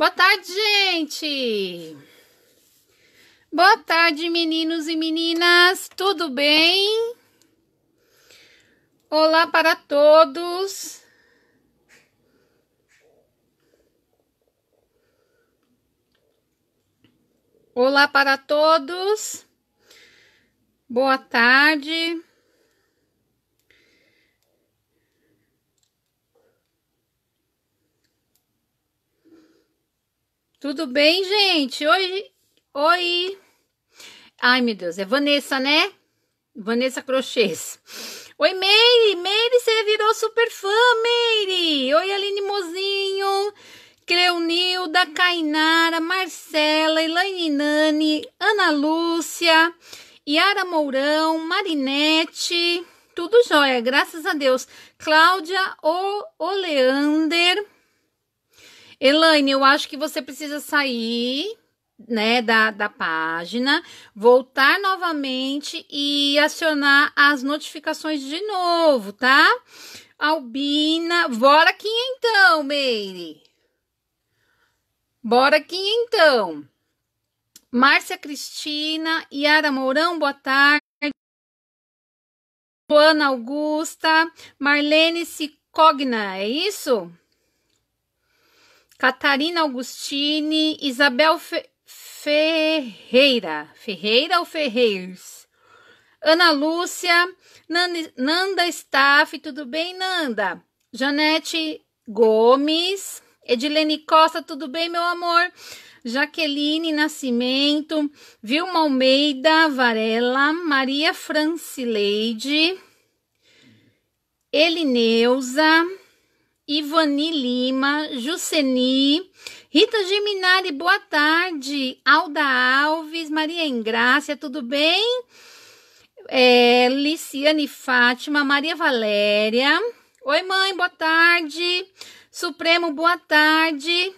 Boa tarde, gente! Boa tarde, meninos e meninas, tudo bem? Olá para todos! Olá para todos! Boa tarde! Tudo bem, gente? Oi, oi. Ai, meu Deus, é Vanessa, né? Vanessa Crochês. Oi, Meire. Meire, você virou super fã, Meire. Oi, Aline Mozinho. Cleonilda, Kainara, Marcela, Elaine Nani, Ana Lúcia, Yara Mourão, Marinete. Tudo jóia, graças a Deus. Cláudia o Oleander. Elaine, eu acho que você precisa sair né, da, da página, voltar novamente e acionar as notificações de novo, tá? Albina, bora aqui então, Meire. Bora aqui então. Márcia Cristina, Yara Mourão, boa tarde. Luana Augusta, Marlene Cicogna, é isso? Catarina Augustine, Isabel Fe Ferreira, Ferreira ou Ferreiros? Ana Lúcia, Nanda, Nanda Staff, tudo bem, Nanda? Janete Gomes, Edilene Costa, tudo bem, meu amor? Jaqueline Nascimento, Vilma Almeida Varela, Maria Francileide, Elineuza, Ivani Lima, Juceni, Rita Giminari, boa tarde, Alda Alves, Maria Ingrácia, tudo bem? É, Liciane Fátima, Maria Valéria, oi mãe, boa tarde, Supremo, boa tarde.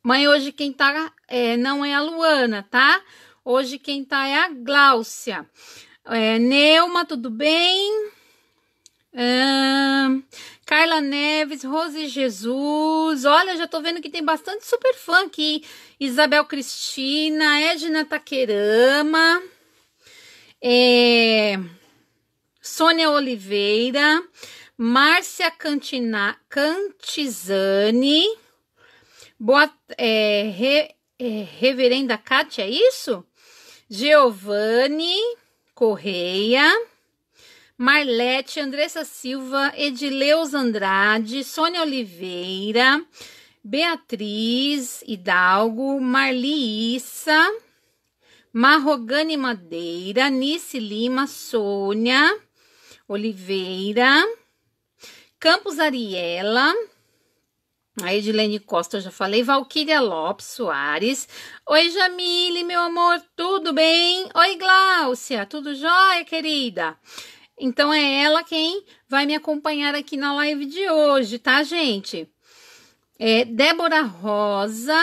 Mãe, hoje quem tá é, não é a Luana, tá? Hoje quem tá é a Gláucia. É, Neuma, tudo bem? Carla Neves, Rose Jesus. Olha, já tô vendo que tem bastante super fã aqui. Isabel Cristina, Edna Taquerama. É, Sônia Oliveira. Márcia Cantina, Cantizani. Boa, é, re, é, Reverenda Cátia, é isso? Giovanni Correia. Marlete, Andressa Silva, Edileus Andrade, Sônia Oliveira, Beatriz Hidalgo, Marli Issa, Marrogane Madeira, Nice Lima, Sônia Oliveira, Campos Ariela, a Edilene Costa, eu já falei. Valquíria Lopes Soares. Oi, Jamile, meu amor, tudo bem? Oi, Gláucia, tudo jóia, querida? Então é ela quem vai me acompanhar aqui na live de hoje, tá, gente? É Débora Rosa,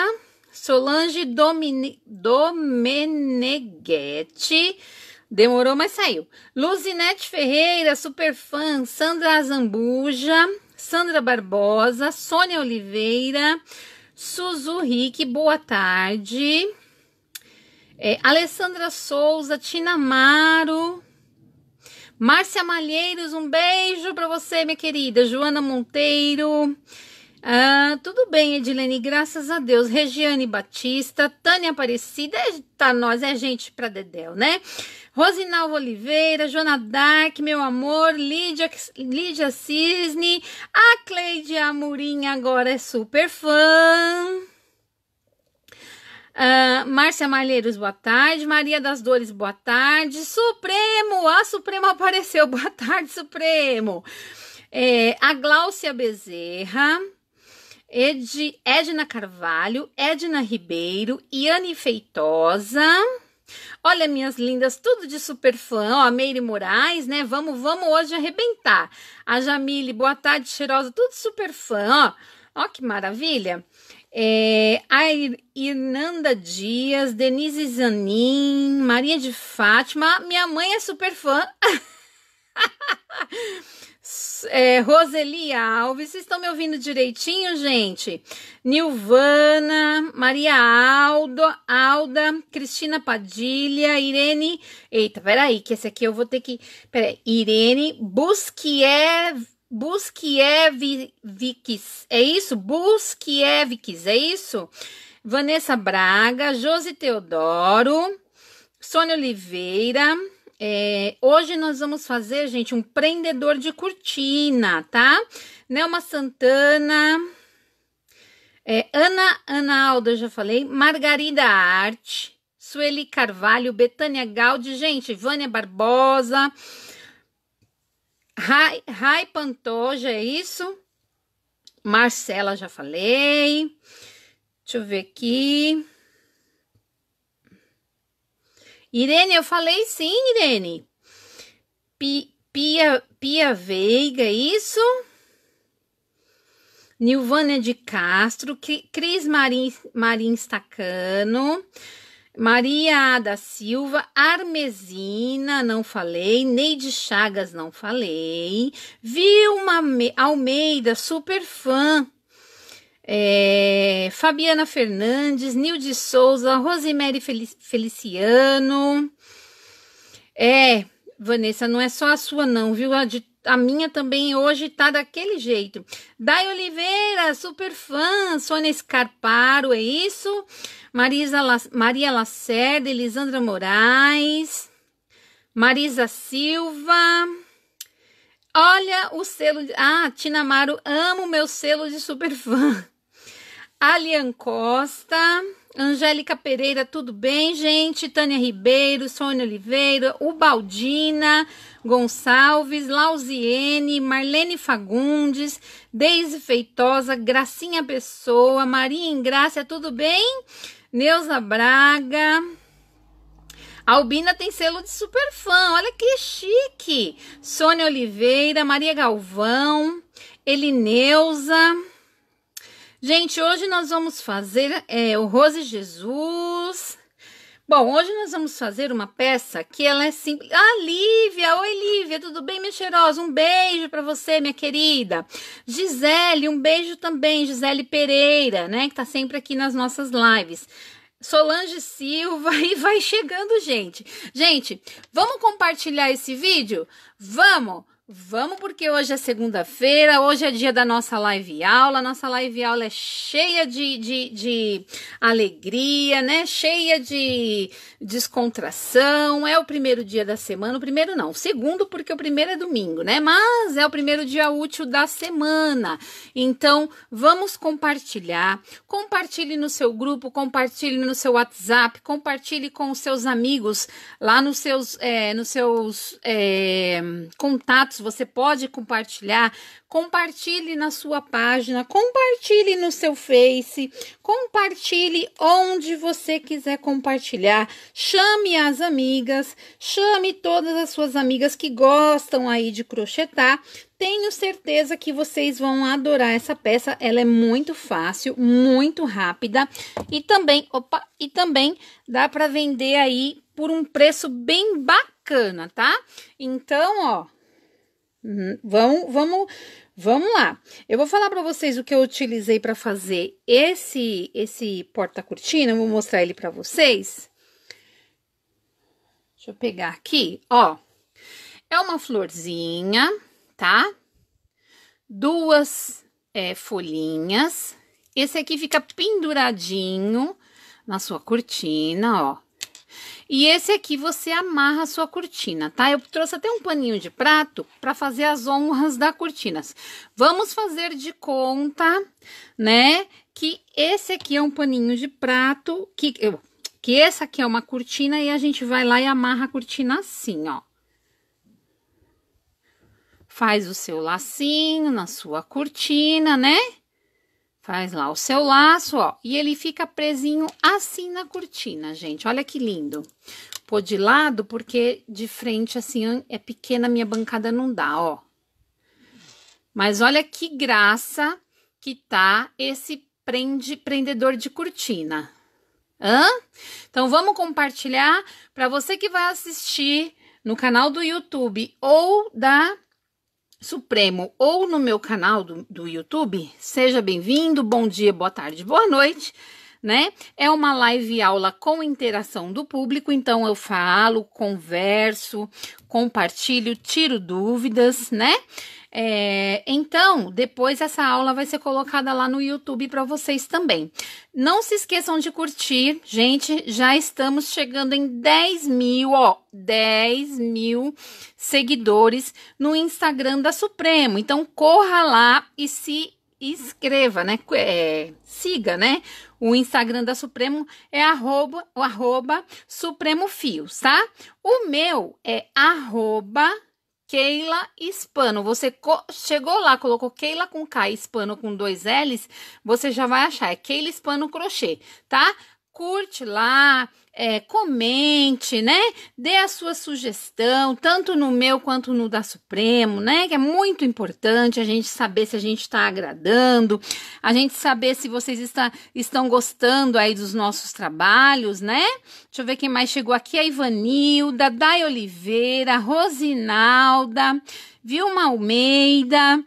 Solange Domine, Domeneghetti. Demorou, mas saiu. Luzinete Ferreira, super fã. Sandra Zambuja, Sandra Barbosa, Sônia Oliveira, Suzu Rick, boa tarde. É, Alessandra Souza, Tina Amaro, Márcia Malheiros, um beijo para você, minha querida. Joana Monteiro. Ah, tudo bem, Edilene, graças a Deus. Regiane Batista, Tânia Aparecida, é, tá nós, é gente pra Dedéu, né? Rosinalva Oliveira, Joana Dark, meu amor, Lídia, Lídia Cisne, a Cleide Amorim agora é super fã. Uh, Márcia Malheiros, boa tarde. Maria das Dores, boa tarde. Supremo, a Suprema apareceu. Boa tarde, Supremo. É, a Gláucia Bezerra. Ed, Edna Carvalho, Edna Ribeiro, Iane Feitosa. Olha, minhas lindas, tudo de super fã. Ó, a Meire Moraes, né? Vamos, vamos hoje arrebentar. A Jamile, boa tarde, cheirosa, tudo super fã. Ó, ó que maravilha é, a Irnanda Dias, Denise Zanin, Maria de Fátima, minha mãe é super fã. é, Roseli Alves, vocês estão me ouvindo direitinho, gente? Nilvana, Maria Aldo, Alda, Cristina Padilha, Irene. Eita, peraí, que esse aqui eu vou ter que. Peraí, Irene Busquier Busquievics, é isso? Busquievics, é isso? Vanessa Braga, Josi Teodoro, Sônia Oliveira. É, hoje nós vamos fazer, gente, um prendedor de cortina, tá? Nelma Santana, é, Ana Ana Alda, eu já falei, Margarida Arte, Sueli Carvalho, Betânia Galdi, gente, Vânia Barbosa. Rai, Pantoja, é isso? Marcela, já falei. Deixa eu ver aqui. Irene, eu falei sim, Irene. P, Pia, Pia Veiga, é isso? Nilvânia de Castro, Cris Marim, Marim Tacano. Maria da Silva, Armesina, não falei, Neide Chagas, não falei, Vilma Almeida, super fã, é, Fabiana Fernandes, Nilde Souza, Rosemary Feliciano, é, Vanessa, não é só a sua não, viu, a de a minha também hoje tá daquele jeito. Dai Oliveira, super fã, Sônia Scarparo, é isso? Marisa La Maria Lacerda, Elisandra Moraes, Marisa Silva. Olha o selo. De... Ah, Tina Amaro, amo meu selo de super fã. Alian Costa. Angélica Pereira, tudo bem, gente? Tânia Ribeiro, Sônia Oliveira, Ubaldina Gonçalves, Lausiene, Marlene Fagundes, Deise Feitosa, Gracinha Pessoa, Maria Ingrácia, tudo bem? Neuza Braga, Albina tem selo de superfã, olha que chique! Sônia Oliveira, Maria Galvão, Elineuza, Gente, hoje nós vamos fazer é, o Rose Jesus. Bom, hoje nós vamos fazer uma peça que ela é simples. Ah, Lívia! Oi, Lívia! Tudo bem, minha cheirosa? Um beijo para você, minha querida. Gisele, um beijo também. Gisele Pereira, né? Que tá sempre aqui nas nossas lives. Solange Silva e vai chegando, gente. Gente, vamos compartilhar esse vídeo? Vamos! Vamos porque hoje é segunda-feira, hoje é dia da nossa live aula. Nossa live aula é cheia de, de, de, alegria, né? Cheia de descontração. É o primeiro dia da semana, o primeiro não, o segundo porque o primeiro é domingo, né? Mas é o primeiro dia útil da semana. Então, vamos compartilhar. Compartilhe no seu grupo, compartilhe no seu WhatsApp, compartilhe com os seus amigos lá nos seus, é, nos seus é, contatos você pode compartilhar. Compartilhe na sua página, compartilhe no seu Face, compartilhe onde você quiser compartilhar. Chame as amigas, chame todas as suas amigas que gostam aí de crochetar. Tenho certeza que vocês vão adorar essa peça. Ela é muito fácil, muito rápida e também, opa, e também dá para vender aí por um preço bem bacana, tá? Então, ó, Uhum. Vamos, vamos, vamos lá. Eu vou falar para vocês o que eu utilizei para fazer esse esse porta-cortina. Vou mostrar ele para vocês. Deixa eu pegar aqui, ó. É uma florzinha, tá? Duas é, folhinhas. Esse aqui fica penduradinho na sua cortina, ó. E esse aqui você amarra a sua cortina, tá? Eu trouxe até um paninho de prato para fazer as honras da cortina. Vamos fazer de conta, né, que esse aqui é um paninho de prato, que, que essa aqui é uma cortina e a gente vai lá e amarra a cortina assim, ó. Faz o seu lacinho na sua cortina, né? Faz lá o seu laço, ó, e ele fica presinho assim na cortina, gente. Olha que lindo. Pôr de lado, porque de frente, assim, é pequena, minha bancada não dá, ó. Mas olha que graça que tá esse prende, prendedor de cortina. Hã? Então, vamos compartilhar para você que vai assistir no canal do YouTube ou da Supremo ou no meu canal do, do YouTube. Seja bem-vindo, bom dia, boa tarde, boa noite né? É uma live aula com interação do público, então eu falo, converso, compartilho, tiro dúvidas, né? É, então, depois essa aula vai ser colocada lá no YouTube para vocês também. Não se esqueçam de curtir, gente. Já estamos chegando em 10 mil, ó, 10 mil seguidores no Instagram da Supremo. Então, corra lá e se inscreva, né? É, siga, né? O Instagram da Supremo é arroba, arroba Supremo Fios, tá? O meu é arroba Keila Hispano. Você chegou lá, colocou Keila com K, Hispano com dois L's, você já vai achar. É Keila Hispano Crochê, tá? curte lá, é, comente, né? Dê a sua sugestão, tanto no meu quanto no da Supremo, né? Que é muito importante a gente saber se a gente está agradando, a gente saber se vocês está, estão gostando aí dos nossos trabalhos, né? Deixa eu ver quem mais chegou aqui: a Ivanilda, Dai Oliveira, Rosinalda, Vilma Almeida.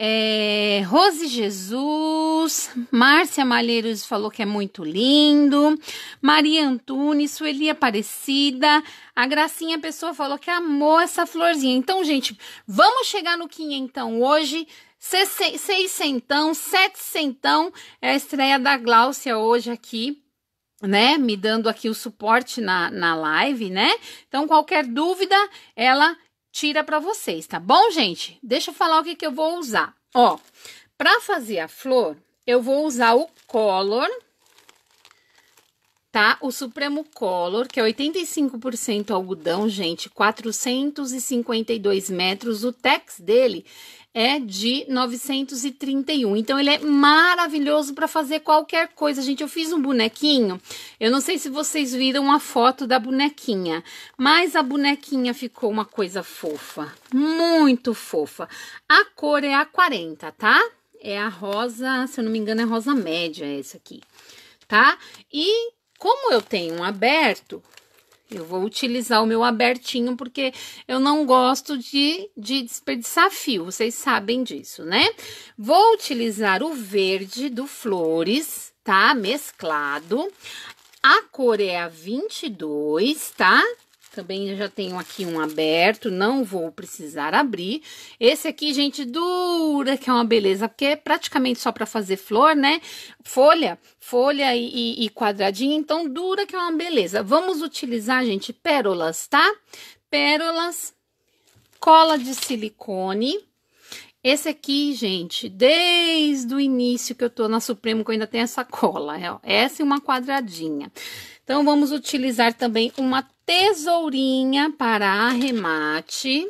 É, Rose Jesus, Márcia Malheiros falou que é muito lindo, Maria Antunes, Sueli Aparecida, a Gracinha Pessoa falou que amou essa florzinha. Então, gente, vamos chegar no quinhentão hoje, seiscentão, setecentão, é a estreia da Gláucia hoje aqui, né, me dando aqui o suporte na, na live, né? Então, qualquer dúvida, ela tira para vocês, tá bom, gente? Deixa eu falar o que, que eu vou usar. Ó, para fazer a flor, eu vou usar o Color, tá? O Supremo Color, que é 85% algodão, gente, 452 metros. O tex dele é de 931. Então ele é maravilhoso para fazer qualquer coisa. Gente, eu fiz um bonequinho. Eu não sei se vocês viram a foto da bonequinha, mas a bonequinha ficou uma coisa fofa, muito fofa. A cor é a 40, tá? É a rosa, se eu não me engano, é rosa média essa aqui, tá? E como eu tenho um aberto, eu vou utilizar o meu abertinho porque eu não gosto de, de desperdiçar fio, vocês sabem disso, né? Vou utilizar o verde do flores, tá? Mesclado. A cor é a 22, tá? Também já tenho aqui um aberto, não vou precisar abrir. Esse aqui, gente, dura, que é uma beleza, porque é praticamente só para fazer flor, né? Folha, folha e, e, e quadradinho, então dura, que é uma beleza. Vamos utilizar, gente, pérolas, tá? Pérolas, cola de silicone. Esse aqui, gente, desde o início que eu tô na Supremo, que eu ainda tenho essa cola. É, ó. Essa e uma quadradinha. Então, vamos utilizar também uma tesourinha para arremate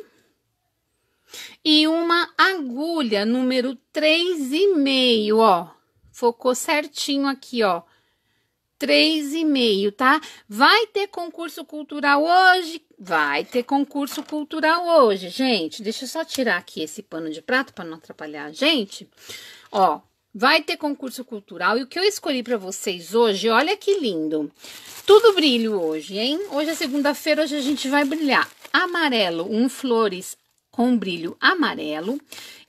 e uma agulha número 3,5, ó. Focou certinho aqui, ó. 3,5, tá? Vai ter concurso cultural hoje? Vai ter concurso cultural hoje, gente. Deixa eu só tirar aqui esse pano de prato para não atrapalhar a gente. Ó, Vai ter concurso cultural e o que eu escolhi para vocês hoje, olha que lindo. Tudo brilho hoje, hein? Hoje é segunda-feira, hoje a gente vai brilhar. Amarelo, um flores com brilho amarelo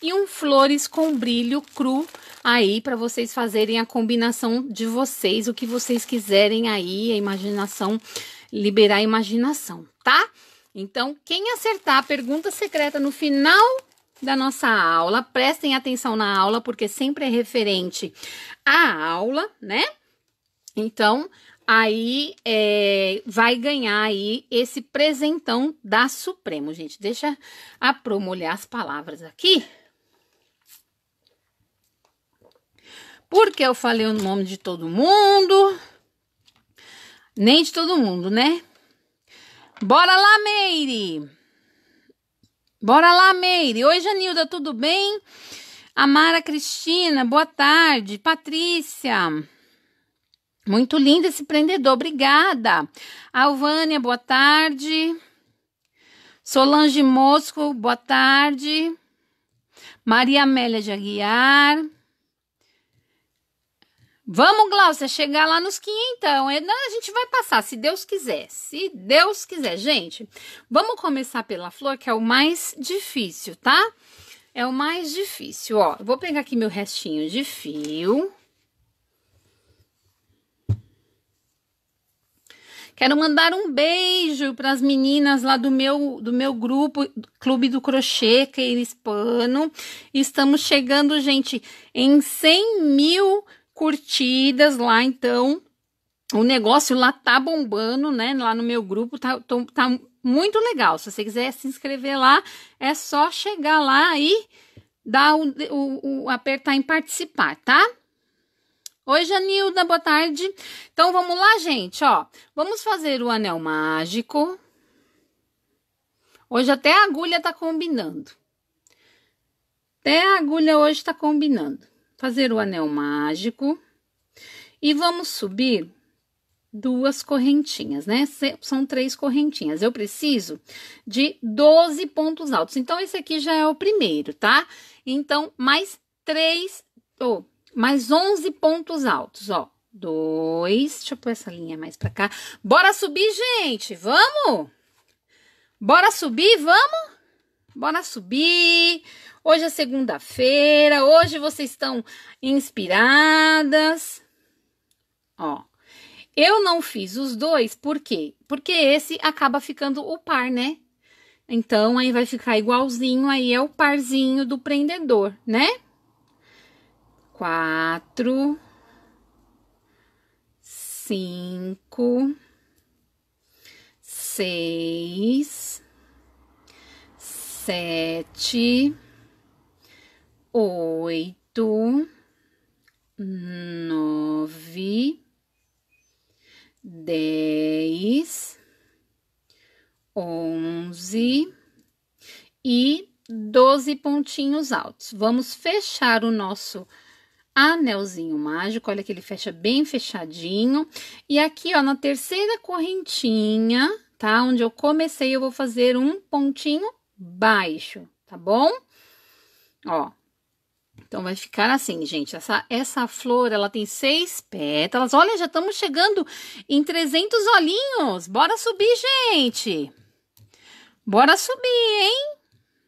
e um flores com brilho cru aí para vocês fazerem a combinação de vocês, o que vocês quiserem aí, a imaginação, liberar a imaginação, tá? Então, quem acertar a pergunta secreta no final da nossa aula. Prestem atenção na aula, porque sempre é referente à aula, né? Então, aí é, vai ganhar aí esse presentão da Supremo, gente. Deixa a Pro as palavras aqui. Porque eu falei o nome de todo mundo. Nem de todo mundo, né? Bora lá, Meire! Bora lá, Meire. Oi, Janilda, tudo bem? Amara Cristina, boa tarde. Patrícia. Muito lindo esse prendedor, obrigada. Alvânia, boa tarde. Solange Mosco, boa tarde. Maria Amélia de Aguiar. Vamos, Glaucia, chegar lá nos 500. Então. É, a gente vai passar, se Deus quiser. Se Deus quiser. Gente, vamos começar pela flor, que é o mais difícil, tá? É o mais difícil, ó. Vou pegar aqui meu restinho de fio. Quero mandar um beijo para as meninas lá do meu do meu grupo Clube do Crochê Queira Hispano. Estamos chegando, gente, em 100 mil curtidas lá, então o negócio lá tá bombando, né? Lá no meu grupo tá, tô, tá muito legal. Se você quiser se inscrever lá, é só chegar lá e dar o, o, o apertar em participar, tá? Oi, Janilda, boa tarde. Então vamos lá, gente, ó. Vamos fazer o anel mágico. Hoje até a agulha tá combinando. Até a agulha hoje tá combinando fazer o anel mágico e vamos subir duas correntinhas, né? São três correntinhas. Eu preciso de 12 pontos altos. Então, esse aqui já é o primeiro, tá? Então, mais três, ou oh, mais 11 pontos altos, ó. Dois, deixa eu pôr essa linha mais pra cá. Bora subir, gente, vamos? Bora subir, vamos? Bora subir. Hoje é segunda-feira, hoje vocês estão inspiradas. Ó, eu não fiz os dois, por quê? Porque esse acaba ficando o par, né? Então, aí vai ficar igualzinho, aí é o parzinho do prendedor, né? Quatro, cinco, seis, sete oito, nove, dez, onze e doze pontinhos altos. Vamos fechar o nosso anelzinho mágico, olha que ele fecha bem fechadinho. E aqui, ó, na terceira correntinha, tá? Onde eu comecei, eu vou fazer um pontinho baixo, tá bom? Ó, então vai ficar assim, gente. Essa, essa flor, ela tem seis pétalas. Olha, já estamos chegando em 300 olhinhos. Bora subir, gente. Bora subir, hein?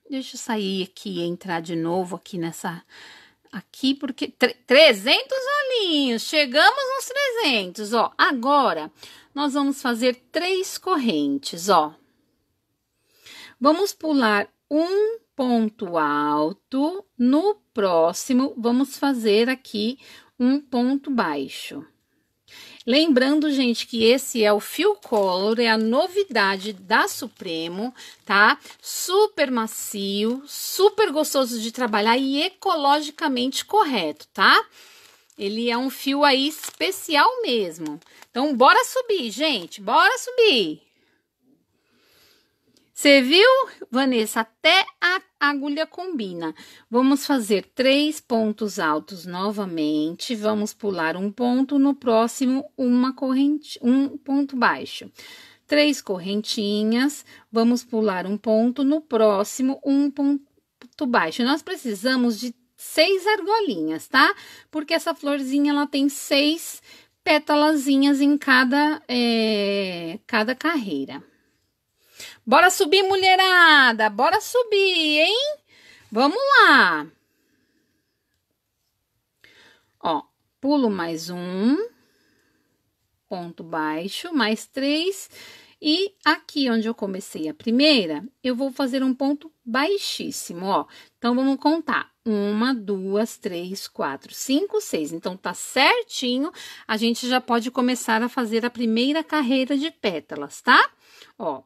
Deixa eu sair aqui e entrar de novo aqui nessa... Aqui, porque... 300 olhinhos! Chegamos nos 300, ó. Agora, nós vamos fazer três correntes, ó. Vamos pular um, ponto alto, no próximo vamos fazer aqui um ponto baixo. Lembrando, gente, que esse é o Fio Color, é a novidade da Supremo, tá? Super macio, super gostoso de trabalhar e ecologicamente correto, tá? Ele é um fio aí especial mesmo. Então, bora subir, gente, bora subir! Você viu, Vanessa? Até a agulha combina. Vamos fazer três pontos altos novamente. Vamos pular um ponto, no próximo, uma corrente, um ponto baixo. Três correntinhas. Vamos pular um ponto, no próximo, um ponto baixo. Nós precisamos de seis argolinhas, tá? Porque essa florzinha ela tem seis pétalazinhas em cada, é, cada carreira. Bora subir, mulherada! Bora subir, hein? Vamos lá! Ó, pulo mais um, ponto baixo, mais três. E aqui onde eu comecei a primeira, eu vou fazer um ponto baixíssimo, ó. Então, vamos contar. Uma, duas, três, quatro, cinco, seis. Então, tá certinho. A gente já pode começar a fazer a primeira carreira de pétalas, tá? Ó,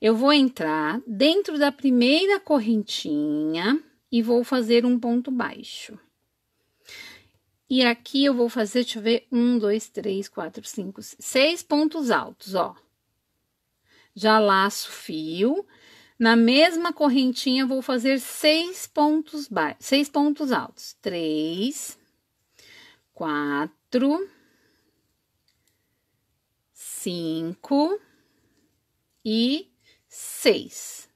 eu vou entrar dentro da primeira correntinha e vou fazer um ponto baixo. E aqui eu vou fazer, deixa eu ver, um, dois, três, quatro, cinco, seis pontos altos, ó. Já laço fio. Na mesma correntinha, vou fazer seis pontos baixos, seis pontos altos. Três, quatro, cinco e 6.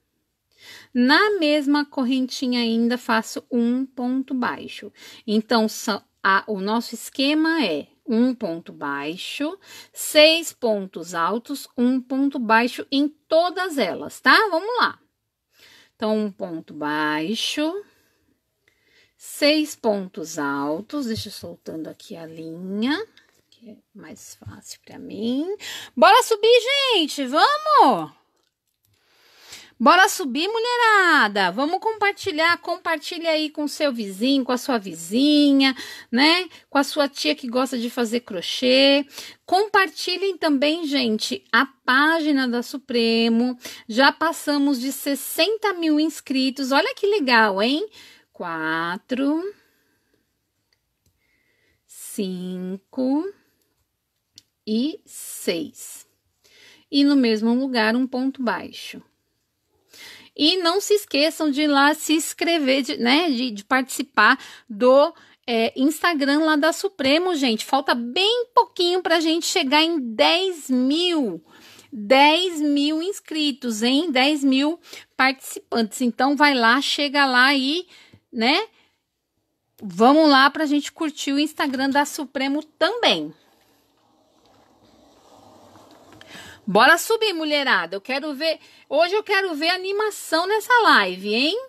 Na mesma correntinha ainda faço um ponto baixo. Então, a, o nosso esquema é um ponto baixo, seis pontos altos, um ponto baixo em todas elas, tá? Vamos lá. Então, um ponto baixo, seis pontos altos, deixa eu soltando aqui a linha, que é mais fácil para mim. Bora subir, gente, vamos! Bora subir, mulherada! Vamos compartilhar, compartilha aí com seu vizinho, com a sua vizinha, né? Com a sua tia que gosta de fazer crochê. Compartilhem também, gente, a página da Supremo. Já passamos de 60 mil inscritos. Olha que legal, hein? Quatro, cinco e seis. E no mesmo lugar, um ponto baixo. E não se esqueçam de ir lá se inscrever, de, né? De, de participar do é, Instagram lá da Supremo, gente. Falta bem pouquinho para a gente chegar em 10 mil. 10 mil inscritos, hein? 10 mil participantes. Então, vai lá, chega lá e, né? Vamos lá para a gente curtir o Instagram da Supremo também. Bora subir, mulherada. Eu quero ver. Hoje eu quero ver animação nessa live, hein?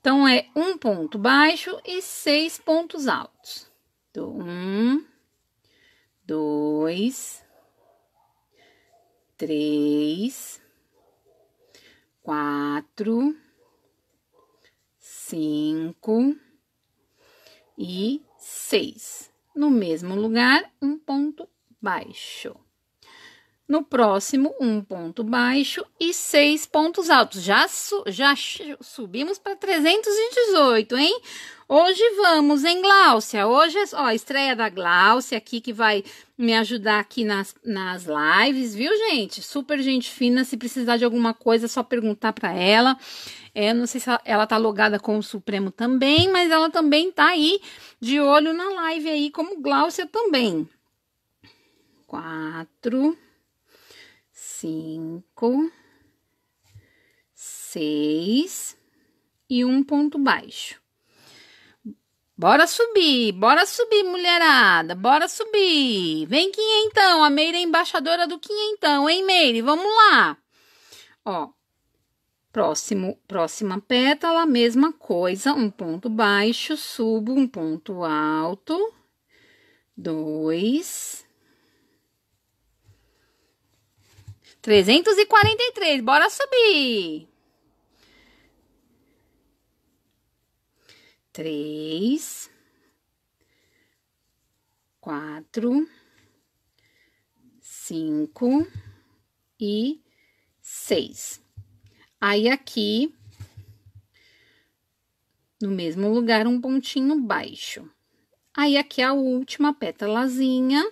Então é um ponto baixo e seis pontos altos. Então, um, dois, três, quatro, cinco e seis. No mesmo lugar, um ponto baixo no próximo um ponto baixo e seis pontos altos. Já, su já subimos para 318, hein? Hoje vamos em Gláucia. Hoje é ó, a estreia da Gláucia aqui que vai me ajudar aqui nas, nas lives, viu, gente? Super gente fina. Se precisar de alguma coisa, é só perguntar para ela. É, não sei se ela, ela tá logada com o Supremo também, mas ela também tá aí de olho na live aí, como Gláucia também. Quatro cinco, seis e um ponto baixo. Bora subir, bora subir, mulherada, bora subir. Vem quinhentão, é a Meire é embaixadora do quinhentão, é hein, Meire? Vamos lá. Ó, próximo, próxima pétala, mesma coisa, um ponto baixo, subo, um ponto alto, dois, trezentos e e quarenta três, bora subir. Três, quatro, cinco e seis. Aí, aqui, no mesmo lugar, um pontinho baixo. Aí, aqui, é a última pétalazinha,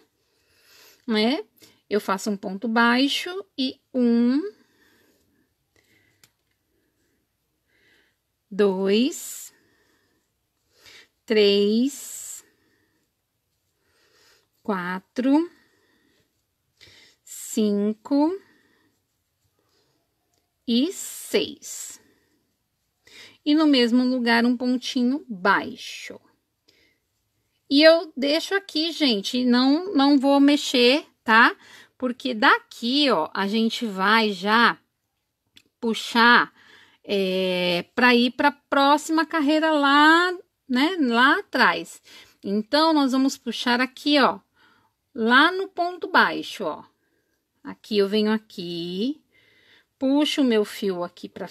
né? eu faço um ponto baixo e um, dois, três, quatro, cinco e seis. E no mesmo lugar, um pontinho baixo. E eu deixo aqui, gente, não, não vou mexer tá? Porque daqui, ó, a gente vai já puxar é, para ir para a próxima carreira lá, né? Lá atrás. Então, nós vamos puxar aqui, ó, lá no ponto baixo, ó. Aqui eu venho aqui, puxo o meu fio aqui para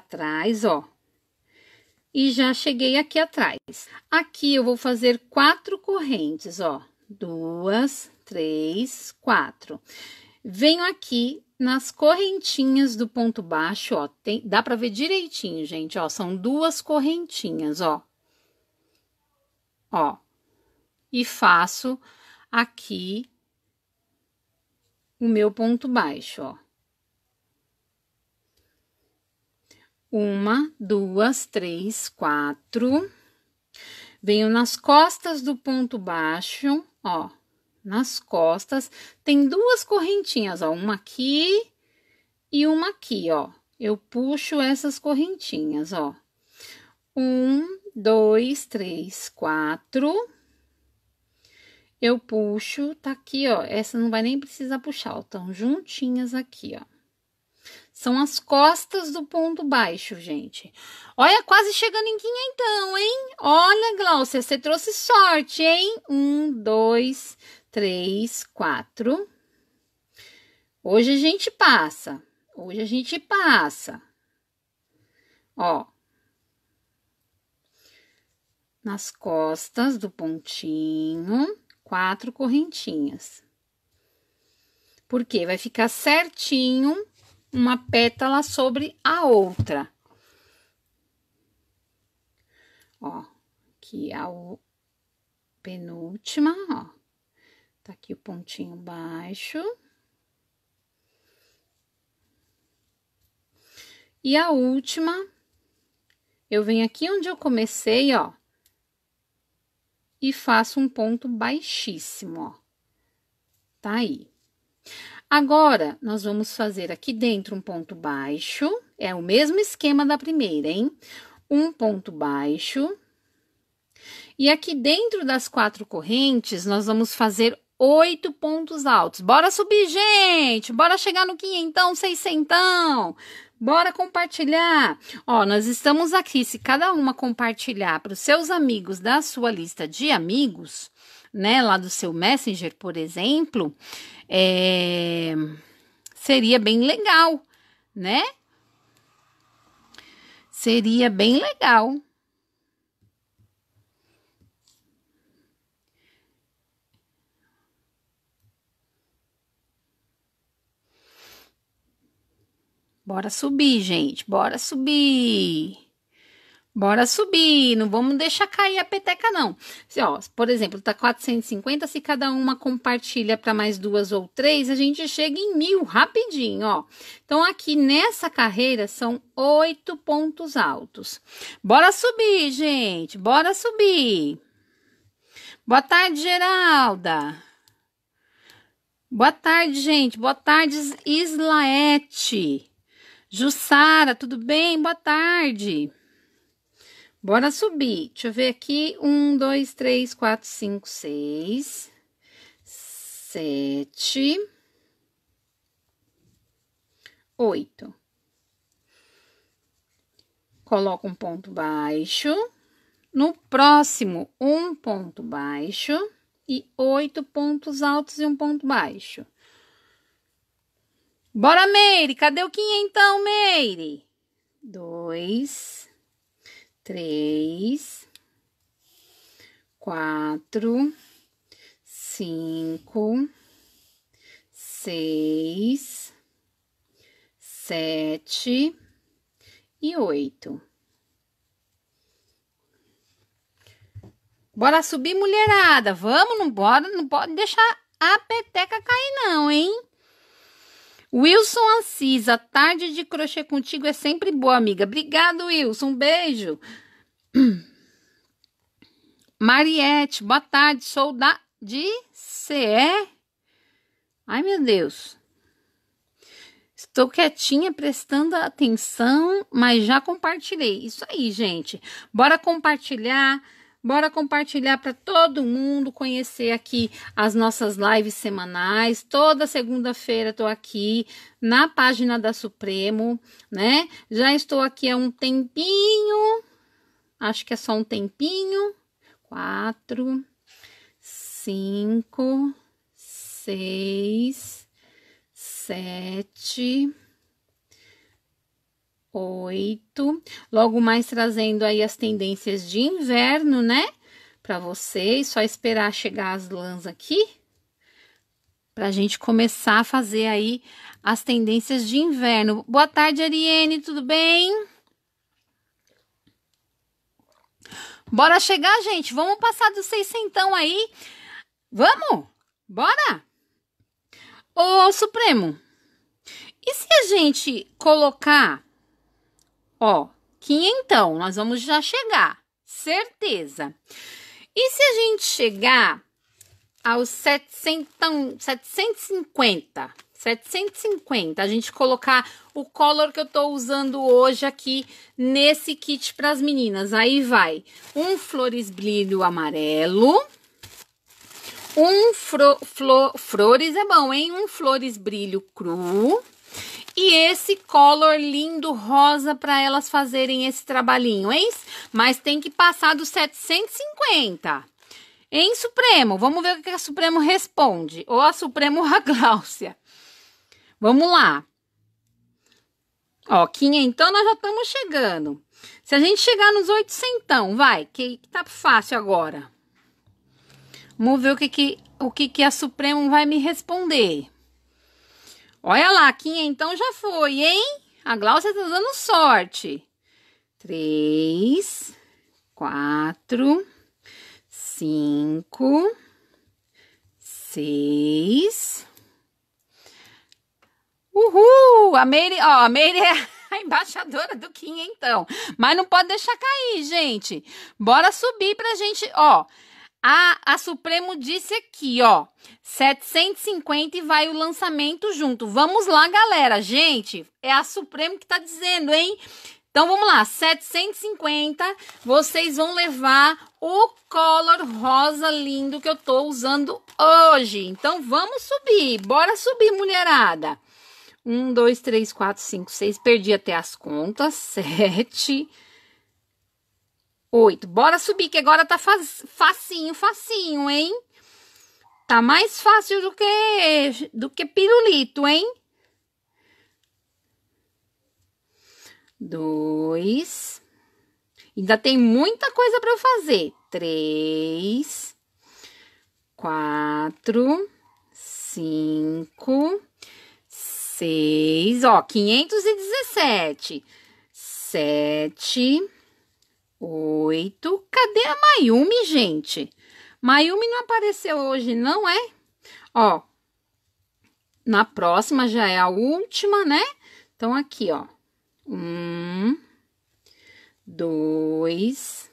trás, ó. E já cheguei aqui atrás. Aqui eu vou fazer quatro correntes, ó. Duas, três, quatro. Venho aqui nas correntinhas do ponto baixo, ó, tem, dá para ver direitinho, gente, ó, são duas correntinhas, ó. Ó. E faço aqui o meu ponto baixo, ó. Uma, duas, três, quatro. Venho nas costas do ponto baixo, ó nas costas, tem duas correntinhas, ó, uma aqui e uma aqui, ó. Eu puxo essas correntinhas, ó. Um, dois, três, quatro. Eu puxo, tá aqui, ó. Essa não vai nem precisar puxar, ó. Estão juntinhas aqui, ó. São as costas do ponto baixo, gente. Olha, quase chegando em quinhentão, hein? Olha, Glaucia, você trouxe sorte, hein? Um, dois, três, quatro. Hoje a gente passa. Hoje a gente passa. Ó. Nas costas do pontinho, quatro correntinhas. Porque vai ficar certinho uma pétala sobre a outra. Ó, aqui a penúltima, ó Tá aqui o pontinho baixo. E a última, eu venho aqui onde eu comecei, ó, e faço um ponto baixíssimo, ó. Tá aí. Agora, nós vamos fazer aqui dentro um ponto baixo, é o mesmo esquema da primeira, hein? Um ponto baixo. E aqui dentro das quatro correntes, nós vamos fazer oito pontos altos. Bora subir, gente! Bora chegar no quinhentão, seiscentão! Bora compartilhar! Ó, nós estamos aqui. Se cada uma compartilhar para os seus amigos da sua lista de amigos, né, lá do seu Messenger, por exemplo, é... seria bem legal, né? Seria bem legal. Bora subir, gente. Bora subir. Bora subir, não vamos deixar cair a peteca, não. Se, ó, por exemplo, tá 450, se cada uma compartilha para mais duas ou três, a gente chega em mil rapidinho, ó. Então, aqui nessa carreira são oito pontos altos. Bora subir, gente, bora subir. Boa tarde, Geralda. Boa tarde, gente. Boa tarde, Islaete. Jussara, tudo bem? Boa tarde. Bora subir. Deixa eu ver aqui. Um, dois, três, quatro, cinco, seis, sete, oito. Coloca um ponto baixo. No próximo, um ponto baixo e oito pontos altos e um ponto baixo. Bora, Meire! Cadê o quinhentão, Meire? Dois, três, quatro, cinco, seis, sete e oito. Bora subir, mulherada! Vamos, não bora, não pode deixar a peteca cair, não, hein? Wilson Assis, a tarde de crochê contigo é sempre boa, amiga. Obrigado, Wilson. Um beijo. Mariette, boa tarde. Sou da de CE. É? Ai, meu Deus. Estou quietinha, prestando atenção, mas já compartilhei. Isso aí, gente. Bora compartilhar Bora compartilhar para todo mundo conhecer aqui as nossas lives semanais. Toda segunda-feira estou aqui na página da Supremo, né? Já estou aqui há um tempinho. Acho que é só um tempinho. Quatro, cinco, seis, sete 8. Logo mais trazendo aí as tendências de inverno, né? Para vocês, só esperar chegar as lãs aqui para a gente começar a fazer aí as tendências de inverno. Boa tarde, Ariene, tudo bem? Bora chegar, gente? Vamos passar dos seiscentão aí? Vamos? Bora? Ô, Supremo, e se a gente colocar Ó, quinhentão, nós vamos já chegar, certeza. E se a gente chegar aos 700, 750, 750, a gente colocar o color que eu tô usando hoje aqui nesse kit para as meninas. Aí vai um flores brilho amarelo, um fro, flor, flores é bom, hein? Um flores brilho cru, e esse color lindo rosa para elas fazerem esse trabalhinho, hein? Mas tem que passar dos 750. Em Supremo, vamos ver o que a Supremo responde. Ou a Supremo ou a Gláucia. Vamos lá. Ó, então nós já estamos chegando. Se a gente chegar nos 800, vai, que, que tá fácil agora. Vamos ver o que que, o que, que a Supremo vai me responder. Olha lá, Quinha, é então já foi, hein? A Glaucia tá dando sorte. Três, quatro, cinco, seis. Uhul! A Meire, ó, a Meire é a embaixadora do Quinha, então. Mas não pode deixar cair, gente. Bora subir pra gente, ó. A, a Supremo disse aqui, ó, 750 e vai o lançamento junto. Vamos lá, galera. Gente, é a Supremo que tá dizendo, hein? Então vamos lá, 750, vocês vão levar o color rosa lindo que eu tô usando hoje. Então vamos subir, bora subir, mulherada. Um, dois, três, quatro, cinco, seis, perdi até as contas, sete... 8. Bora subir, que agora tá facinho, facinho, hein? Tá mais fácil do que, do que pirulito, hein? Dois. Ainda tem muita coisa pra eu fazer. Três. Quatro. Cinco. Seis. Ó, quinhentos e 517. Sete. Oito. Cadê a Mayumi, gente? Mayumi não apareceu hoje, não é? Ó, na próxima já é a última, né? Então, aqui, ó. Um, dois,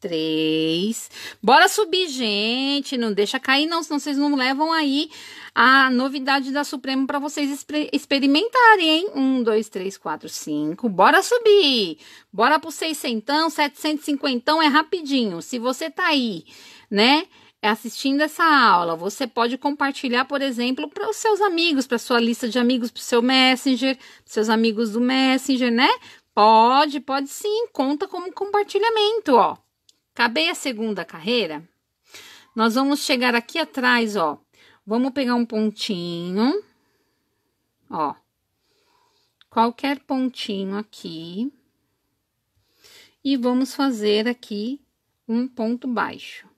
três. Bora subir, gente. Não deixa cair, não, senão vocês não levam aí a novidade da Supremo para vocês experimentarem, hein? Um, dois, três, quatro, cinco. Bora subir. Bora pro seiscentão, setecentos e cinquentão é rapidinho. Se você tá aí, né? Assistindo essa aula, você pode compartilhar, por exemplo, para os seus amigos, para sua lista de amigos, para o seu Messenger, seus amigos do Messenger, né? Pode, pode sim, conta como compartilhamento, ó. Acabei a segunda carreira. Nós vamos chegar aqui atrás, ó. Vamos pegar um pontinho, ó. Qualquer pontinho aqui. E vamos fazer aqui um ponto baixo.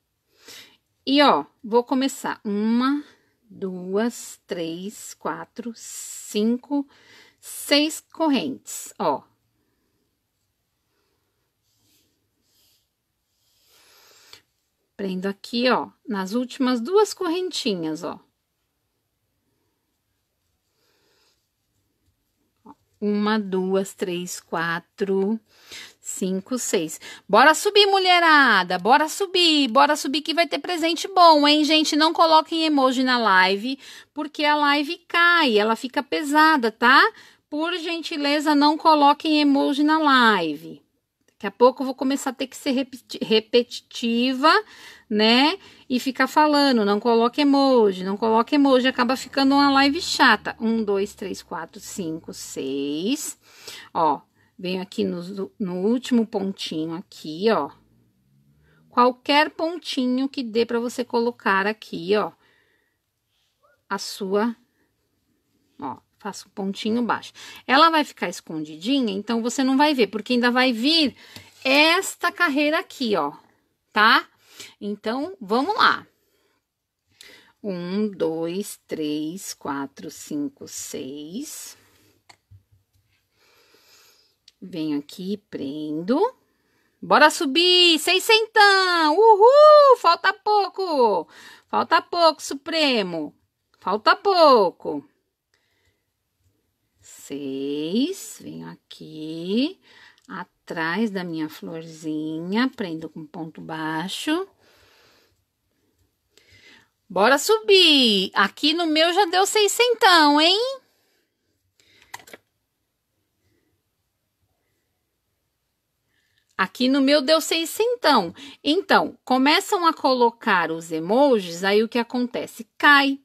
E, ó, vou começar. Uma, duas, três, quatro, cinco, seis correntes, ó. Prendo aqui, ó, nas últimas duas correntinhas, ó. Uma, duas, três, quatro, cinco, seis. Bora subir, mulherada! Bora subir! Bora subir que vai ter presente bom, hein, gente? Não coloquem emoji na live, porque a live cai, ela fica pesada, tá? Por gentileza, não coloquem emoji na live. Daqui a pouco eu vou começar a ter que ser repetitiva, né? E ficar falando, não coloque emoji, não coloque emoji, acaba ficando uma live chata. Um, dois, três, quatro, cinco, seis. Ó, venho aqui no, no último pontinho aqui, ó. Qualquer pontinho que dê para você colocar aqui, ó. A sua, ó, faço um pontinho baixo. Ela vai ficar escondidinha, então você não vai ver, porque ainda vai vir esta carreira aqui, ó, tá? Então, vamos lá. Um, dois, três, quatro, cinco, seis. Venho aqui, prendo. Bora subir! Seiscentão! Uhul! Falta pouco! Falta pouco, Supremo! Falta pouco! vocês, venho aqui atrás da minha florzinha, prendo com ponto baixo. Bora subir! Aqui no meu já deu seiscentão, hein? Aqui no meu deu seiscentão. Então, começam a colocar os emojis, aí o que acontece? Cai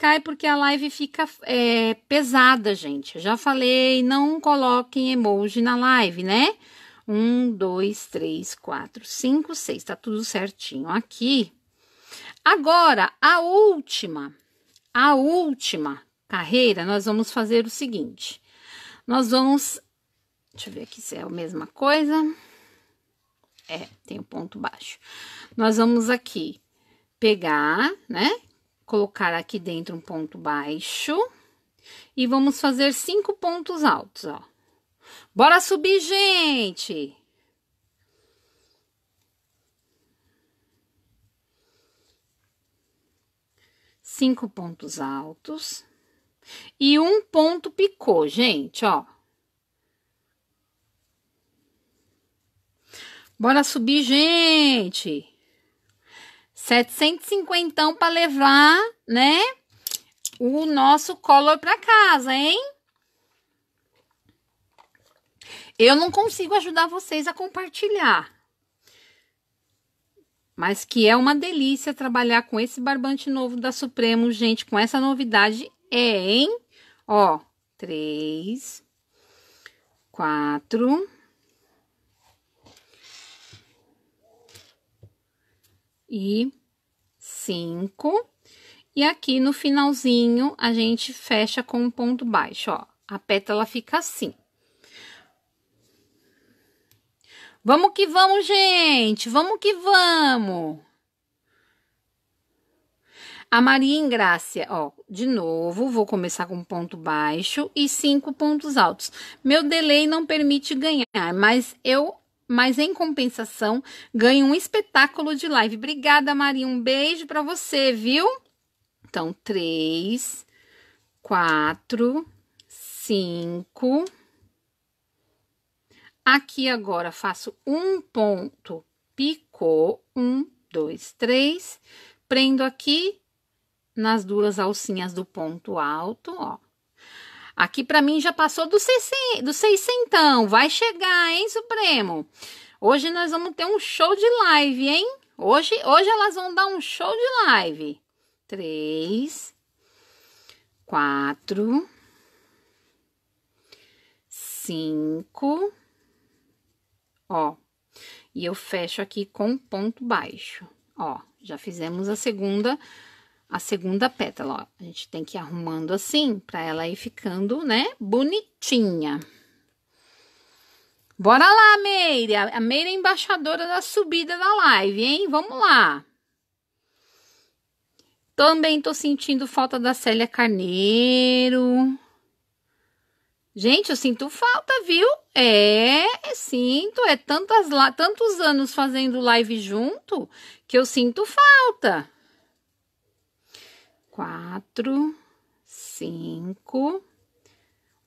cai porque a live fica é, pesada, gente. Eu já falei, não coloquem emoji na live, né? Um, dois, três, quatro, cinco, seis. Tá tudo certinho aqui. Agora, a última, a última carreira, nós vamos fazer o seguinte. Nós vamos. Deixa eu ver aqui se é a mesma coisa. É, tem o um ponto baixo. Nós vamos aqui pegar, né? colocar aqui dentro um ponto baixo e vamos fazer cinco pontos altos, ó. Bora subir, gente! Cinco pontos altos e um ponto picô, gente, ó. Bora subir, gente! 750 para levar, né? O nosso color para casa, hein? Eu não consigo ajudar vocês a compartilhar. Mas que é uma delícia trabalhar com esse barbante novo da Supremo, gente, com essa novidade é, hein? Ó, três, quatro, e cinco. E aqui no finalzinho, a gente fecha com um ponto baixo, ó. A pétala fica assim. Vamos que vamos, gente! Vamos que vamos! A Maria Ingrácia, ó, de novo, vou começar com um ponto baixo e cinco pontos altos. Meu delay não permite ganhar, mas eu mas em compensação ganha um espetáculo de live. Obrigada, Maria. Um beijo para você, viu? Então, três, quatro, cinco. Aqui agora faço um ponto, picô, um, dois, três. Prendo aqui nas duas alcinhas do ponto alto, ó. Aqui para mim já passou dos do seiscentão. Vai chegar, hein, Supremo? Hoje nós vamos ter um show de live, hein? Hoje, hoje elas vão dar um show de live. Três, quatro, cinco, ó. E eu fecho aqui com ponto baixo. Ó, já fizemos a segunda a segunda pétala. Ó. A gente tem que ir arrumando assim para ela ir ficando, né, bonitinha. Bora lá, meire A meire é embaixadora da subida da live, hein? Vamos lá. Também tô sentindo falta da Célia Carneiro. Gente, eu sinto falta, viu? É, é sinto. É tantas, tantos anos fazendo live junto que eu sinto falta quatro, cinco.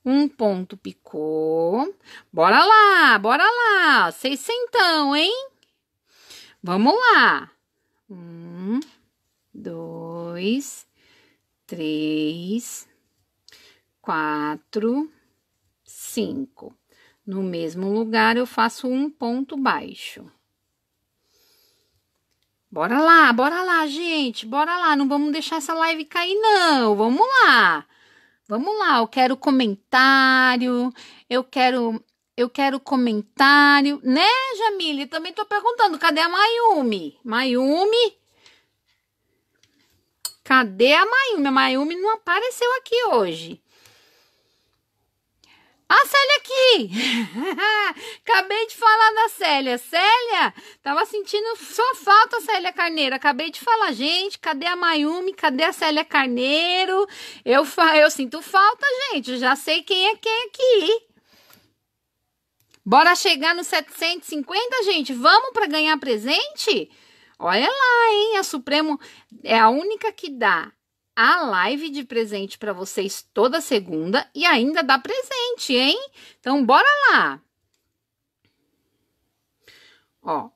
Um ponto picou. Bora lá, bora lá. Seiscentão, hein? Vamos lá. Um, dois, três, quatro, cinco. No mesmo lugar, eu faço um ponto baixo. Bora lá, bora lá, gente, bora lá, não vamos deixar essa live cair, não. Vamos lá. Vamos lá, eu quero comentário, eu quero eu quero comentário, né, Jamile? Também tô perguntando, cadê a Mayumi? Mayumi? Cadê a Mayumi? A Mayumi não apareceu aqui hoje. A Célia aqui! Acabei de falar da Célia. Célia, tava sentindo só falta a Célia Carneiro. Acabei de falar, gente, cadê a Mayumi? Cadê a Célia Carneiro? Eu, fa... eu sinto falta, gente. Já sei quem é quem aqui. Bora chegar nos 750, gente? Vamos para ganhar presente? Olha lá, hein? A Supremo é a única que dá a live de presente para vocês toda segunda e ainda dá presente, hein? Então bora lá. Ó,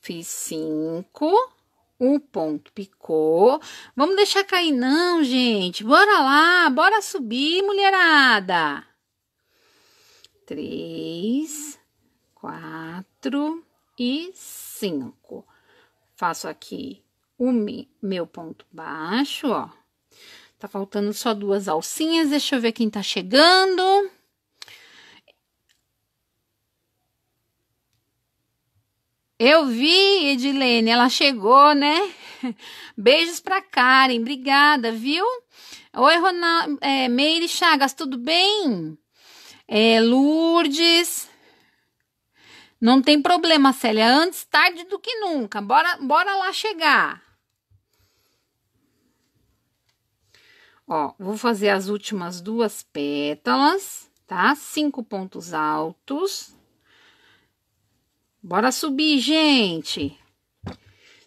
fiz cinco, um ponto picou. Vamos deixar cair não, gente. Bora lá, bora subir, mulherada. Três, quatro e cinco. Faço aqui o meu ponto baixo, ó Tá faltando só duas alcinhas. Deixa eu ver quem tá chegando. Eu vi, Edilene, ela chegou, né? Beijos pra Karen, obrigada, viu? Oi, Ronaldo, é, Meire Chagas, tudo bem? É, Lourdes. Não tem problema, Célia, antes tarde do que nunca. Bora, bora lá chegar. Ó, vou fazer as últimas duas pétalas, tá? Cinco pontos altos. Bora subir, gente!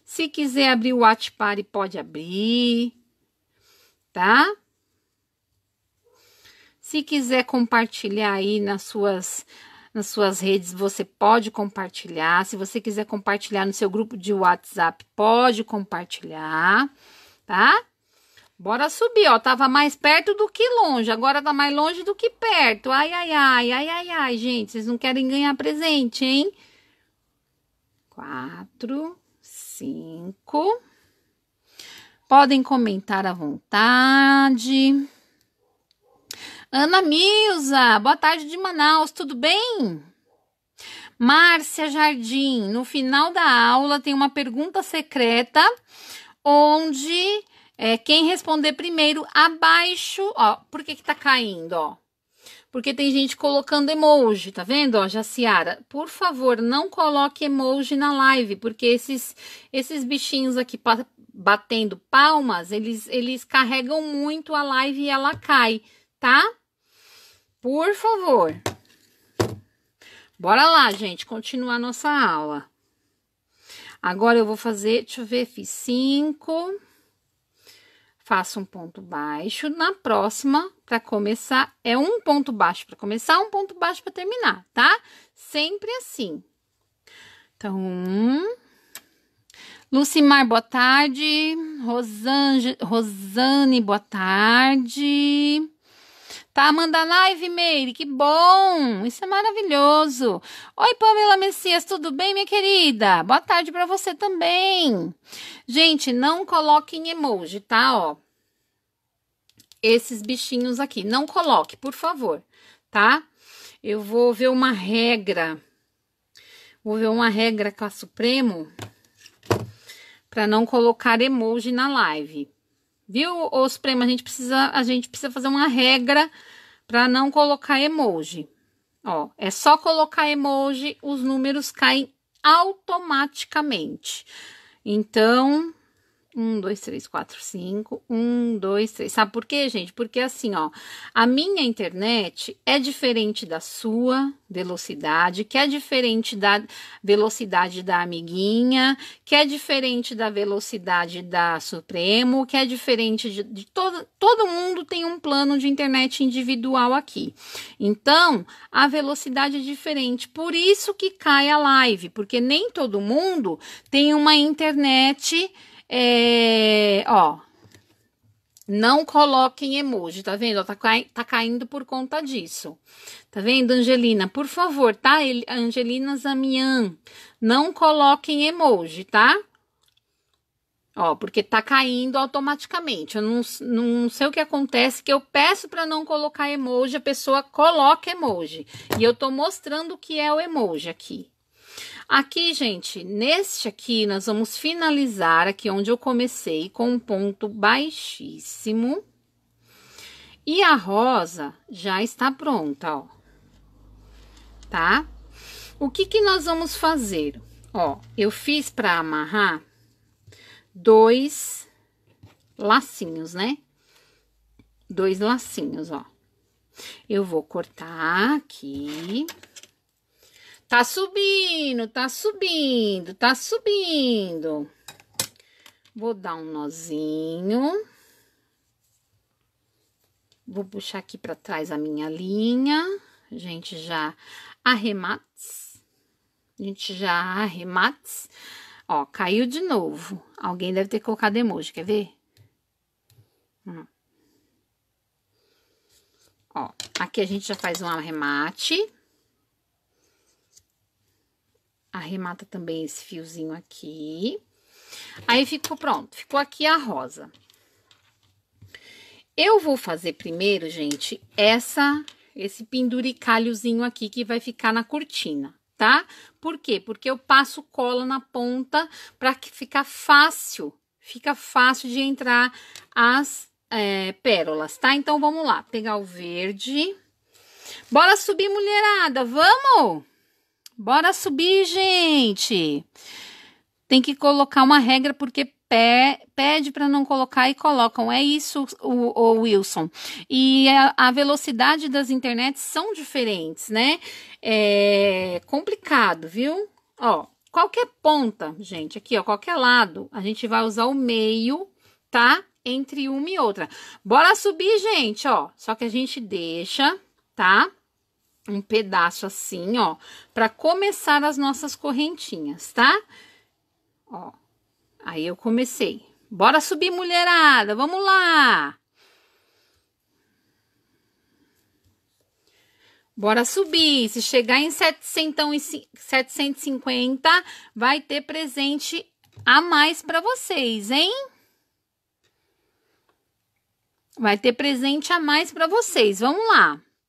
Se quiser abrir o Atipari, pode abrir, tá? Se quiser compartilhar aí nas suas nas suas redes, você pode compartilhar. Se você quiser compartilhar no seu grupo de WhatsApp, pode compartilhar, tá? Bora subir, ó. Tava mais perto do que longe. Agora tá mais longe do que perto. Ai, ai, ai, ai, ai, ai, gente. Vocês não querem ganhar presente, hein? Quatro, cinco. Podem comentar à vontade. Ana Milza, boa tarde de Manaus, tudo bem? Márcia Jardim, no final da aula tem uma pergunta secreta onde é, quem responder primeiro abaixo, ó, por que que tá caindo, ó? Porque tem gente colocando emoji, tá vendo, ó, Jaciara? Por favor, não coloque emoji na live, porque esses esses bichinhos aqui batendo palmas, eles eles carregam muito a live e ela cai, tá? Por favor. Bora lá, gente, continuar nossa aula. Agora eu vou fazer, deixa eu ver, fiz cinco faço um ponto baixo. Na próxima, para começar, é um ponto baixo para começar, um ponto baixo para terminar, tá? Sempre assim. Então, um. Lucimar, boa tarde. Rosange, Rosane, boa tarde. Tá, manda live, Meire, que bom! Isso é maravilhoso! Oi, Pamela Messias, tudo bem, minha querida? Boa tarde para você também! Gente, não coloquem emoji, tá? Ó, esses bichinhos aqui, não coloque, por favor, tá? Eu vou ver uma regra, vou ver uma regra com a Supremo para não colocar emoji na live, Viu, o Supremo? A gente precisa, a gente precisa fazer uma regra para não colocar emoji. Ó, é só colocar emoji, os números caem automaticamente. Então, um, dois, três, quatro, cinco. Um, dois, três. Sabe por quê, gente? Porque assim, ó, a minha internet é diferente da sua velocidade, que é diferente da velocidade da amiguinha, que é diferente da velocidade da Supremo, que é diferente de, de todo. Todo mundo tem um plano de internet individual aqui. Então, a velocidade é diferente. Por isso que cai a live, porque nem todo mundo tem uma internet é, ó, não coloquem emoji, tá vendo? tá, cai, tá caindo por conta disso. Tá vendo, Angelina? Por favor, tá? Angelina Zamian, não coloquem emoji, tá? Ó, porque tá caindo automaticamente. Eu não, não sei o que acontece, que eu peço para não colocar emoji, a pessoa coloca emoji. E eu tô mostrando o que é o emoji aqui. Aqui, gente, neste aqui, nós vamos finalizar aqui onde eu comecei com um ponto baixíssimo. E a rosa já está pronta, ó. Tá? O que que nós vamos fazer? Ó, eu fiz para amarrar dois lacinhos, né? Dois lacinhos, ó. Eu vou cortar aqui. Tá subindo, tá subindo, tá subindo. Vou dar um nozinho. Vou puxar aqui para trás a minha linha. A gente já arremates. A gente já arremates. Ó, caiu de novo. Alguém deve ter colocado emoji, quer ver? Hum. Ó, aqui a gente já faz um arremate arremata também esse fiozinho aqui. Aí ficou pronto, ficou aqui a rosa. Eu vou fazer primeiro, gente, essa esse penduricalhozinho aqui que vai ficar na cortina, tá? Por quê? Porque eu passo cola na ponta para que ficar fácil, fica fácil de entrar as é, pérolas, tá? Então, vamos lá, pegar o verde. Bora subir, mulherada, vamos! Bora subir, gente! Tem que colocar uma regra, porque pede para não colocar e colocam. É isso, o, o Wilson. E a, a, velocidade das internets são diferentes, né? É complicado, viu? Ó, qualquer ponta, gente, aqui, ó, qualquer lado, a gente vai usar o meio, tá? Entre uma e outra. Bora subir, gente, ó. Só que a gente deixa, tá? um pedaço assim, ó, para começar as nossas correntinhas, tá? Ó, aí eu comecei. Bora subir, mulherada, vamos lá! Bora subir. Se chegar em 750, vai ter presente a mais para vocês, hein? Vai ter presente a mais para vocês. Vamos lá.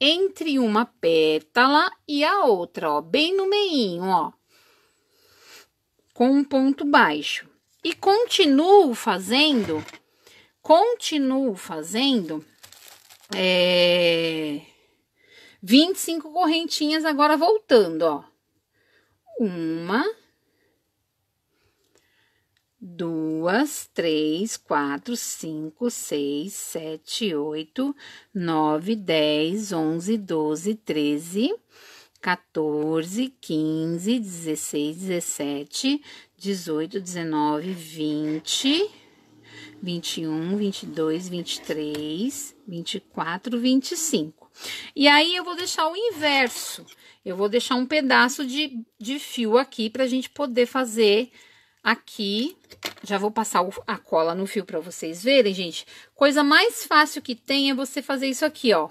entre uma pétala e a outra, ó, bem no meinho, ó, com um ponto baixo. E continuo fazendo, continuo fazendo é, 25 correntinhas agora voltando, ó. Uma, duas, três, quatro, cinco, seis, sete, oito, nove, dez, onze, doze, treze, 14, 15, 16, 17, 18, 19, 20, 21, 22, 23, 24, 25. E aí, eu vou deixar o inverso. Eu vou deixar um pedaço de, de fio aqui para a gente poder fazer Aqui, já vou passar a cola no fio para vocês verem, gente. Coisa mais fácil que tem é você fazer isso aqui, ó.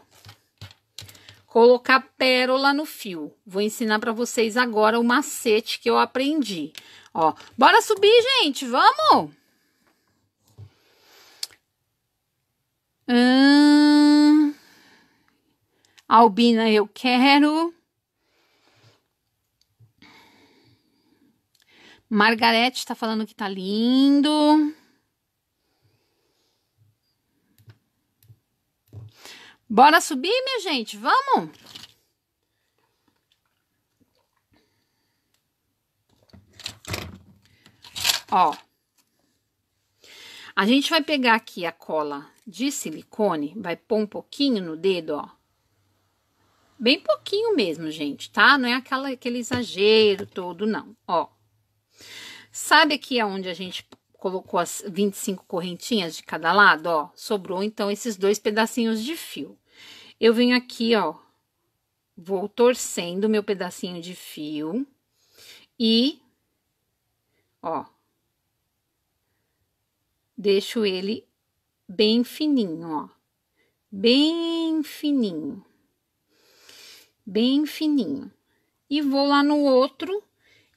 Colocar pérola no fio. Vou ensinar para vocês agora o macete que eu aprendi. Ó, bora subir, gente, vamos! Hum, Albina, eu quero. Margarete está falando que tá lindo. Bora subir, minha gente? Vamos? Ó. A gente vai pegar aqui a cola de silicone, vai pôr um pouquinho no dedo, ó. Bem pouquinho mesmo, gente, tá? Não é aquela, aquele exagero todo, não. Ó. Sabe aqui aonde a gente colocou as 25 correntinhas de cada lado, ó? Sobrou então esses dois pedacinhos de fio. Eu venho aqui, ó, vou torcendo meu pedacinho de fio e, ó, deixo ele bem fininho, ó, bem fininho, bem fininho. E vou lá no outro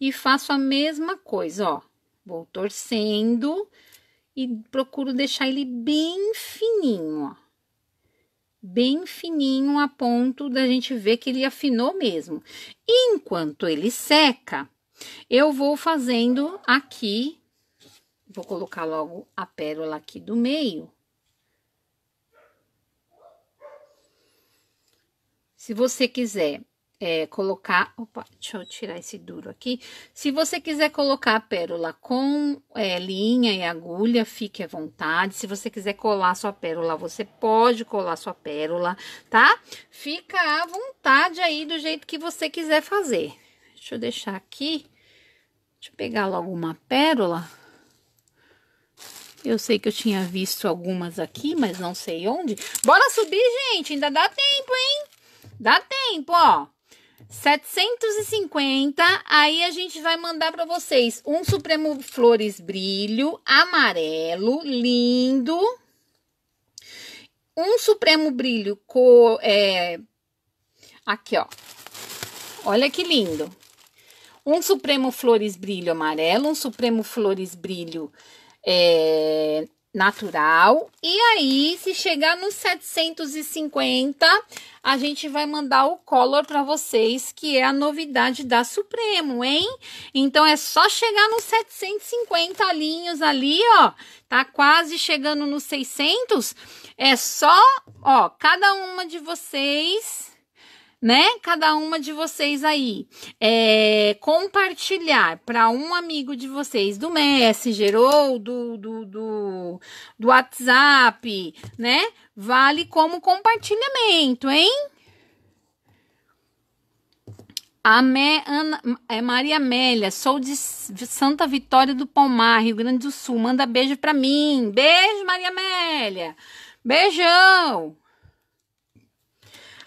e faço a mesma coisa, ó. Vou torcendo e procuro deixar ele bem fininho, ó. Bem fininho a ponto da gente ver que ele afinou mesmo. Enquanto ele seca, eu vou fazendo aqui, vou colocar logo a pérola aqui do meio. Se você quiser é, colocar. Opa, deixa eu tirar esse duro aqui. Se você quiser colocar a pérola com é, linha e agulha, fique à vontade. Se você quiser colar sua pérola, você pode colar sua pérola, tá? Fica à vontade aí do jeito que você quiser fazer. Deixa eu deixar aqui. Deixa eu pegar logo uma pérola. Eu sei que eu tinha visto algumas aqui, mas não sei onde. Bora subir, gente. Ainda dá tempo, hein? Dá tempo, ó. 750, aí a gente vai mandar para vocês um Supremo Flores Brilho amarelo, lindo. Um Supremo Brilho cor, é, aqui, ó. Olha que lindo. Um Supremo Flores Brilho amarelo, um Supremo Flores Brilho é, natural. E aí, se chegar nos 750, a gente vai mandar o color para vocês, que é a novidade da Supremo, hein? Então é só chegar nos 750 linhos ali, ó. Tá quase chegando nos 600. É só, ó, cada uma de vocês né? Cada uma de vocês aí. É, compartilhar para um amigo de vocês do Messenger ou do, do, do, do WhatsApp, né? Vale como compartilhamento, hein? Amé, Ana, é Maria Amélia, sou de Santa Vitória do Palmar, Rio Grande do Sul. Manda beijo para mim. Beijo, Maria Amélia. Beijão.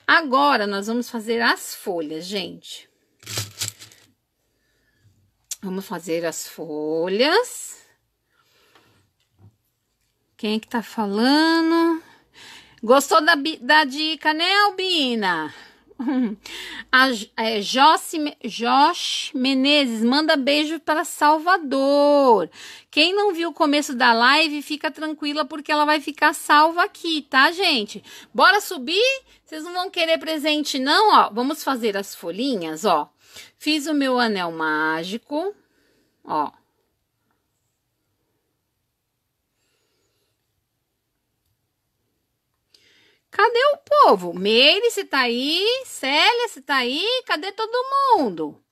Agora, nós vamos fazer as folhas, gente. Vamos fazer as folhas. Quem é que tá falando? Gostou da, da dica, né, Albina? A, é, Josh Menezes manda beijo para Salvador. Quem não viu o começo da live, fica tranquila porque ela vai ficar salva aqui, tá, gente? Bora subir? Vocês não vão querer presente, não? Ó, vamos fazer as folhinhas, ó. Fiz o meu anel mágico, ó. Cadê o povo? Meire, se tá aí? Célia, se tá aí? Cadê todo mundo?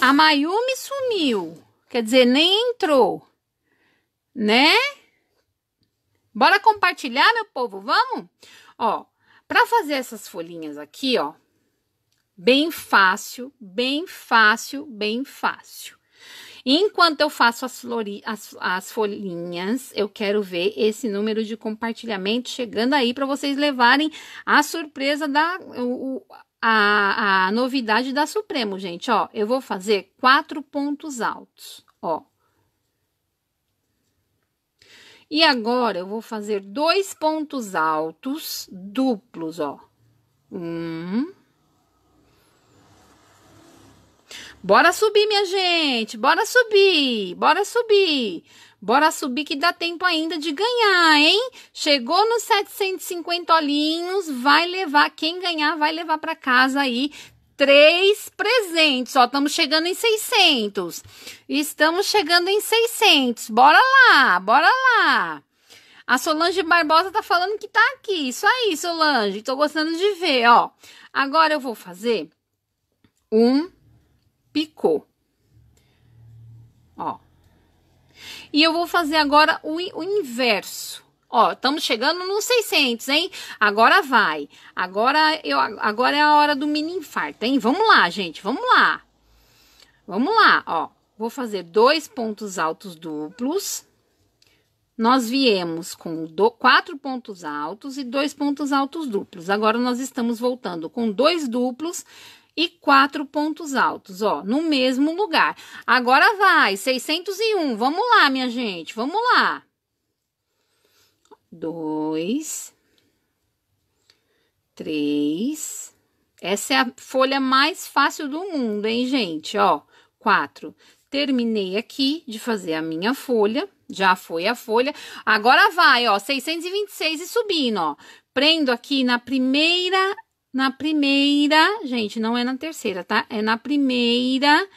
A Mayumi sumiu. Quer dizer, nem entrou. Né? Bora compartilhar, meu povo, vamos? Ó, para fazer essas folhinhas aqui, ó, bem fácil, bem fácil, bem fácil enquanto eu faço as, as, as folhinhas, eu quero ver esse número de compartilhamento chegando aí para vocês levarem a surpresa da. O, o, a, a novidade da Supremo, gente, ó, eu vou fazer quatro pontos altos, ó, e agora eu vou fazer dois pontos altos duplos, ó. Um. Bora subir, minha gente! Bora subir! Bora subir! Bora subir que dá tempo ainda de ganhar, hein? Chegou nos 750 olhinhos, vai levar, quem ganhar vai levar para casa aí três presentes. Ó, estamos chegando em 600. Estamos chegando em 600. Bora lá, bora lá. A Solange Barbosa tá falando que tá aqui. Isso aí, Solange. Tô gostando de ver, ó. Agora eu vou fazer um picou. Ó. E eu vou fazer agora o, o inverso. Ó, estamos chegando nos 600, hein? Agora vai. Agora eu agora é a hora do mini infarto, hein? Vamos lá, gente, vamos lá. Vamos lá, ó. Vou fazer dois pontos altos duplos. Nós viemos com do, quatro pontos altos e dois pontos altos duplos. Agora nós estamos voltando com dois duplos e quatro pontos altos, ó, no mesmo lugar. Agora vai, 601. Vamos lá, minha gente, vamos lá. Dois, três. Essa é a folha mais fácil do mundo, hein, gente? Ó, quatro. Terminei aqui de fazer a minha folha. Já foi a folha. Agora vai, ó, 626 e subindo, ó. Prendo aqui na primeira na primeira, gente, não é na terceira, tá? É na primeira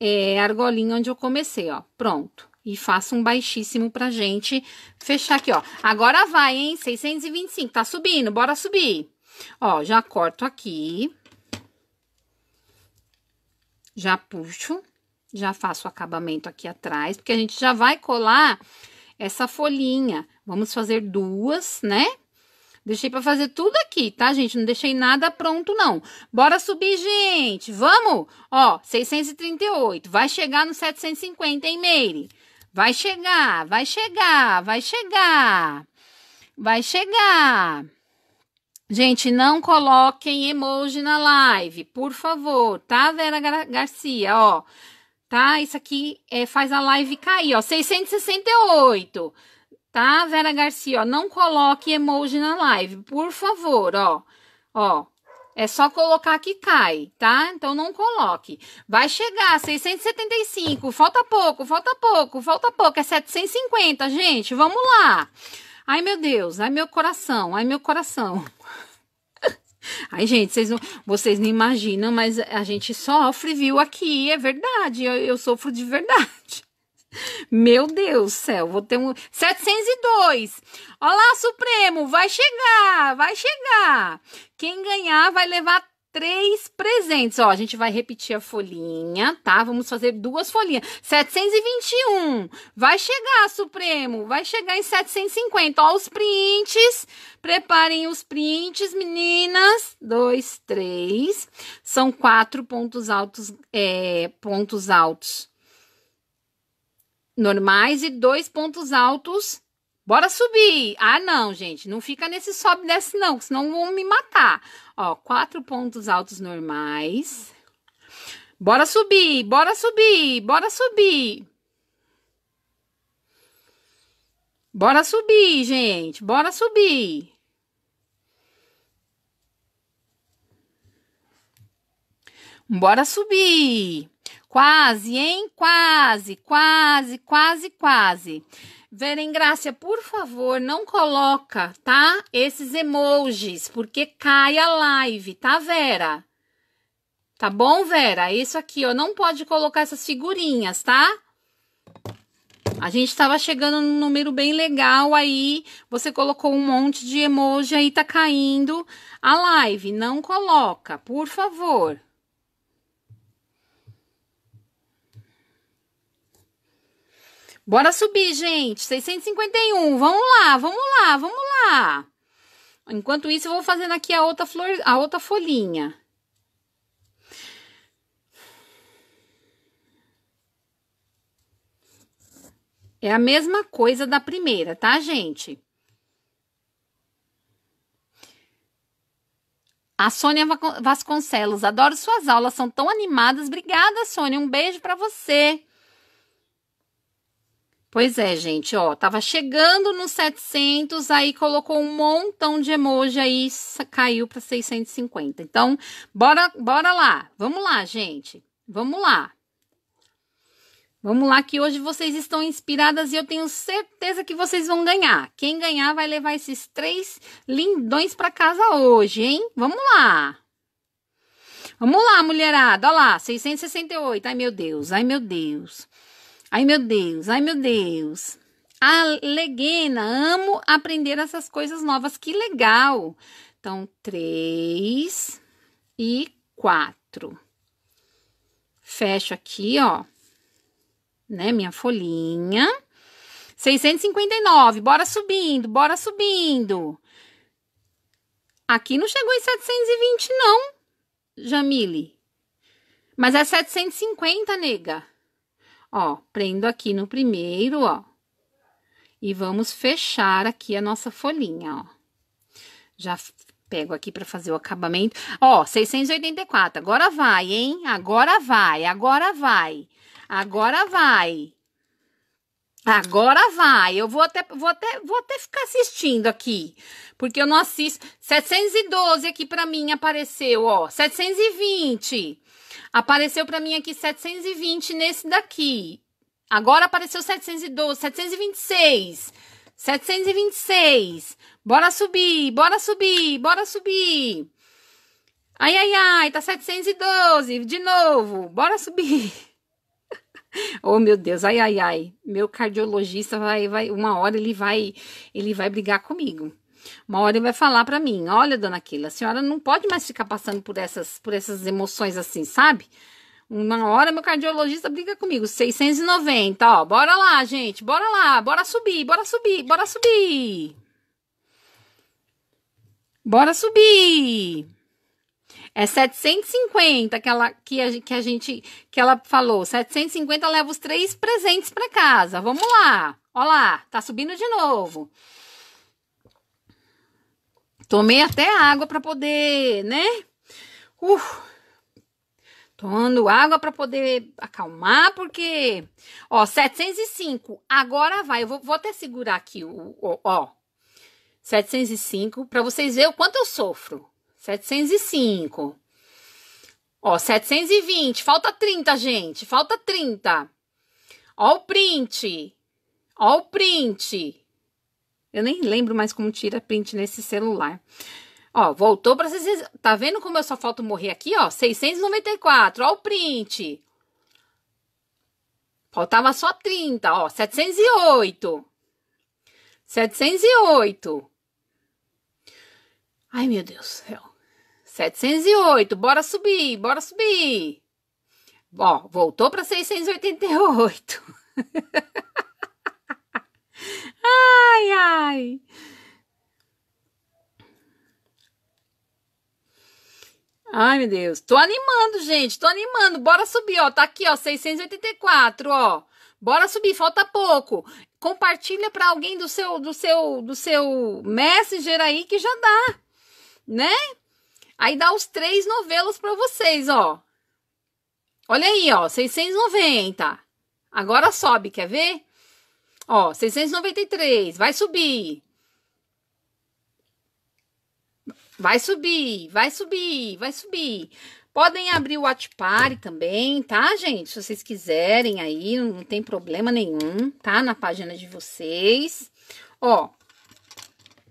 é, argolinha onde eu comecei, ó. Pronto. E faço um baixíssimo pra gente fechar aqui, ó. Agora vai, hein? 625, tá subindo, bora subir. Ó, já corto aqui. Já puxo, já faço o acabamento aqui atrás, porque a gente já vai colar essa folhinha. Vamos fazer duas, né? Deixei para fazer tudo aqui, tá, gente? Não deixei nada pronto, não. Bora subir, gente. Vamos? Ó, 638. Vai chegar no 750, hein, Meire? Vai chegar, vai chegar, vai chegar. Vai chegar. Gente, não coloquem emoji na live, por favor, tá, Vera Gar Garcia? Ó, tá? Isso aqui é, faz a live cair, ó. 668 tá, Vera Garcia? Ó, não coloque emoji na live, por favor, ó. Ó, é só colocar que cai, tá? Então não coloque. Vai chegar a 675, falta pouco, falta pouco, falta pouco, é 750, gente, vamos lá. Ai, meu Deus, ai, meu coração, ai, meu coração. Ai, gente, vocês não, vocês não imaginam, mas a gente sofre, viu, aqui, é verdade, eu, eu sofro de verdade. Meu Deus do céu, vou ter um 702. Olá, Supremo, vai chegar, vai chegar. Quem ganhar vai levar três presentes. Ó, a gente vai repetir a folhinha, tá? Vamos fazer duas folhinhas. 721. Vai chegar, Supremo. Vai chegar em 750. Ó, os prints. Preparem os prints, meninas. Dois, três. São quatro pontos altos, é, pontos altos normais e dois pontos altos. Bora subir. Ah, não, gente, não fica nesse sobe e desce não, senão vão me matar. Ó, quatro pontos altos normais. Bora subir, bora subir, bora subir. Bora subir, gente, bora subir. Bora subir. Quase, hein? Quase, quase, quase, quase. Graça, por favor, não coloca, tá? Esses emojis, porque cai a live, tá, Vera? Tá bom, Vera? Isso aqui, ó, não pode colocar essas figurinhas, tá? A gente tava chegando num número bem legal aí, você colocou um monte de emoji aí, tá caindo a live. Não coloca, por favor. Bora subir, gente. 651. Vamos lá, vamos lá, vamos lá. Enquanto isso, eu vou fazendo aqui a outra flor, a outra folhinha. É a mesma coisa da primeira, tá, gente? A Sônia Vasconcelos, adoro suas aulas, são tão animadas. Obrigada, Sônia. Um beijo para você. Pois é, gente, ó, tava chegando nos 700, aí colocou um montão de emoji aí caiu para 650. Então, bora, bora lá. Vamos lá, gente. Vamos lá. Vamos lá que hoje vocês estão inspiradas e eu tenho certeza que vocês vão ganhar. Quem ganhar vai levar esses três lindões para casa hoje, hein? Vamos lá. Vamos lá, mulherada. Olha lá, 668. Ai, meu Deus. Ai, meu Deus. Ai, meu Deus, ai, meu Deus. Leguena, amo aprender essas coisas novas, que legal. Então, três e quatro. Fecho aqui, ó, né, minha folhinha. 659, bora subindo, bora subindo. Aqui não chegou em 720, não, Jamile. Mas é 750, nega. Ó, prendo aqui no primeiro, ó. E vamos fechar aqui a nossa folhinha, ó. Já pego aqui para fazer o acabamento. Ó, 684. Agora vai, hein? Agora vai, agora vai. Agora vai. Agora vai. Eu vou até vou até vou até ficar assistindo aqui, porque eu não assisto. 712 aqui para mim apareceu, ó. 720. Apareceu para mim aqui 720 nesse daqui. Agora apareceu 712, 726. 726. Bora subir, bora subir, bora subir. Ai, ai, ai, tá 712. De novo, bora subir. Oh, meu Deus, ai, ai, ai. Meu cardiologista vai, vai, uma hora ele vai, ele vai brigar comigo. Uma hora ele vai falar para mim: "Olha, dona Aquila, a senhora não pode mais ficar passando por essas por essas emoções assim, sabe? Uma hora meu cardiologista briga comigo, 690, ó, bora lá, gente, bora lá, bora subir, bora subir, bora subir. Bora subir. É 750 que ela que a, que a gente que ela falou. 750 leva os três presentes para casa. Vamos lá. olá lá, tá subindo de novo. Tomei até água para poder, né? Uh, tomando água para poder acalmar, porque, ó, 705. Agora vai, eu vou, vou até segurar aqui o, o ó. 705 para vocês verem o quanto eu sofro. 705. Ó, 720, falta 30, gente, falta 30. Ó o print. Ó o print. Eu nem lembro mais como tira print nesse celular. Ó, voltou para vocês. Tá vendo como eu só falta morrer aqui, ó? 694, ó o print. Faltava só 30, ó, 708. 708. Ai, meu Deus do céu. 708, bora subir, bora subir. Ó, voltou para 688. Ai, ai. Ai, meu Deus. Tô animando, gente. Tô animando. Bora subir, ó. Tá aqui, ó. 684, ó. Bora subir, falta pouco. Compartilha para alguém do seu do seu do seu Messenger aí que já dá, né? Aí dá os três novelos para vocês, ó. Olha aí, ó, 690. Agora sobe, quer ver? Ó, 693, vai subir. Vai subir, vai subir, vai subir. Podem abrir o Watchpare também, tá, gente? Se vocês quiserem aí, não tem problema nenhum, tá? Na página de vocês. Ó,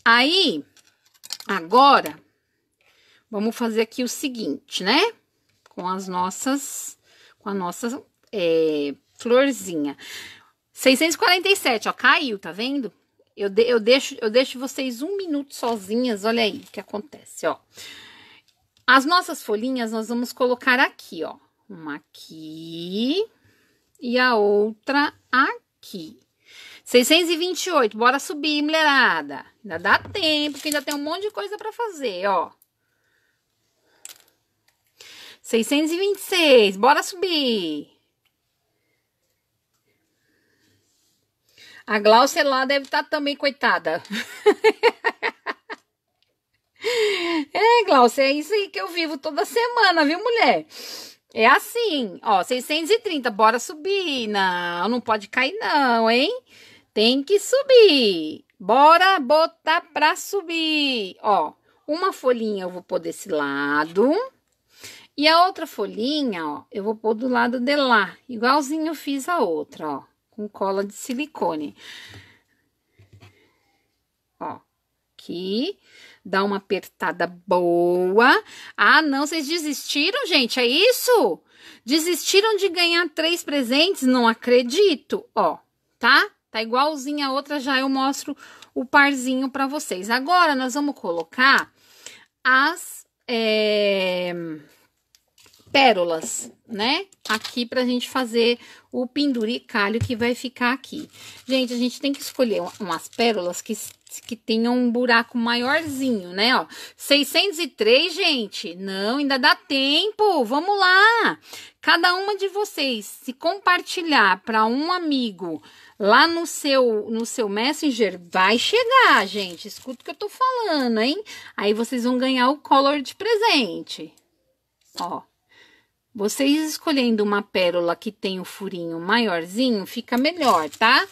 aí, agora, vamos fazer aqui o seguinte, né? Com as nossas, com a nossa é, florzinha. 647, ó, caiu, tá vendo? Eu, de, eu, deixo, eu deixo vocês um minuto sozinhas, olha aí o que acontece, ó. As nossas folhinhas nós vamos colocar aqui, ó. Uma aqui e a outra aqui. 628, bora subir, mulherada. Ainda dá tempo, que ainda tem um monte de coisa para fazer, ó. 626, bora subir. A Glaucia lá deve estar tá também, coitada. é, Glaucia, é isso aí que eu vivo toda semana, viu, mulher? É assim, ó, 630, bora subir. Não, não pode cair não, hein? Tem que subir. Bora botar pra subir. Ó, uma folhinha eu vou pôr desse lado. E a outra folhinha, ó, eu vou pôr do lado de lá. Igualzinho eu fiz a outra, ó com cola de silicone. Ó, aqui, dá uma apertada boa. Ah, não, vocês desistiram, gente? É isso? Desistiram de ganhar três presentes? Não acredito. Ó, tá? Tá igualzinho a outra, já eu mostro o parzinho para vocês. Agora nós vamos colocar as é pérolas, né? Aqui pra gente fazer o penduricalho que vai ficar aqui. Gente, a gente tem que escolher umas pérolas que, que tenham um buraco maiorzinho, né? Ó, 603, gente. Não, ainda dá tempo. Vamos lá. Cada uma de vocês, se compartilhar para um amigo lá no seu no seu Messenger, vai chegar, gente. Escuta o que eu tô falando, hein? Aí vocês vão ganhar o color de presente. Ó. Vocês escolhendo uma pérola que tem o um furinho maiorzinho, fica melhor, tá?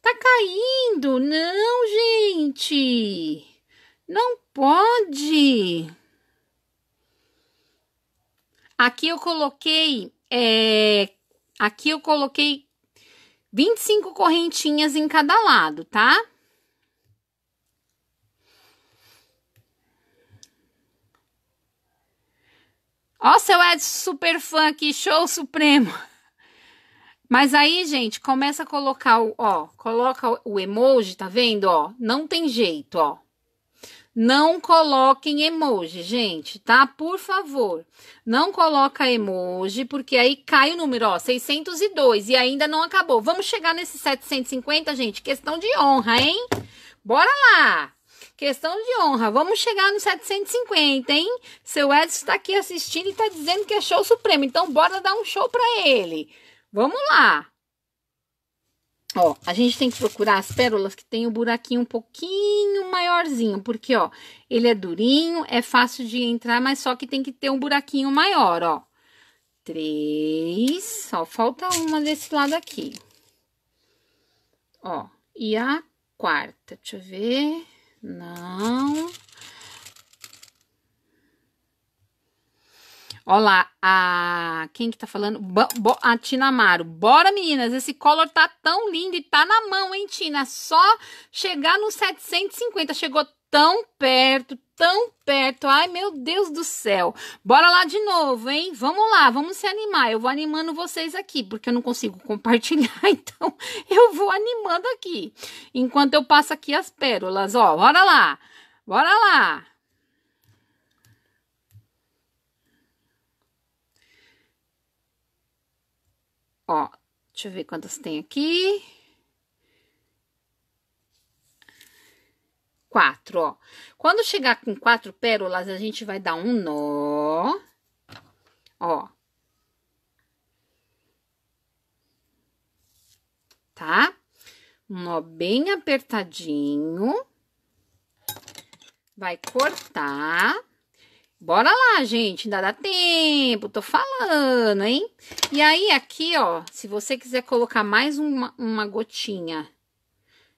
Tá caindo! Não, gente! Não pode! Aqui eu coloquei, é, aqui eu coloquei 25 correntinhas em cada lado, tá? Ó, seu Edson, super fã aqui, show supremo. Mas aí, gente, começa a colocar o, ó, coloca o emoji, tá vendo, ó? Não tem jeito, ó. Não coloquem emoji, gente, tá? Por favor, não coloca emoji, porque aí cai o número, ó, 602 e ainda não acabou. Vamos chegar nesse 750, gente, questão de honra, hein? Bora lá! Questão de honra. Vamos chegar no 750, hein? Seu Edson está aqui assistindo e está dizendo que é show supremo. Então, bora dar um show para ele. Vamos lá. Ó, a gente tem que procurar as pérolas que tem o um buraquinho um pouquinho maiorzinho, porque, ó, ele é durinho, é fácil de entrar, mas só que tem que ter um buraquinho maior, ó. Três, só falta uma desse lado aqui. Ó, e a quarta, deixa eu ver. Não. Olá, a quem que tá falando? Bo, bo, a Tina Amaro. Bora, meninas, esse color tá tão lindo e tá na mão, hein, Tina? Só chegar no 750, chegou tão perto, tão perto. Ai, meu Deus do céu. Bora lá de novo, hein? Vamos lá, vamos se animar. Eu vou animando vocês aqui, porque eu não consigo compartilhar, então eu vou animando aqui. Enquanto eu passo aqui as pérolas, ó. Bora lá. Bora lá. Ó, deixa eu ver quantas tem aqui. quatro, ó. Quando chegar com quatro pérolas, a gente vai dar um nó, ó. Tá? Um nó bem apertadinho. Vai cortar. Bora lá, gente, ainda dá tempo, tô falando, hein? E aí, aqui, ó, se você quiser colocar mais uma, uma gotinha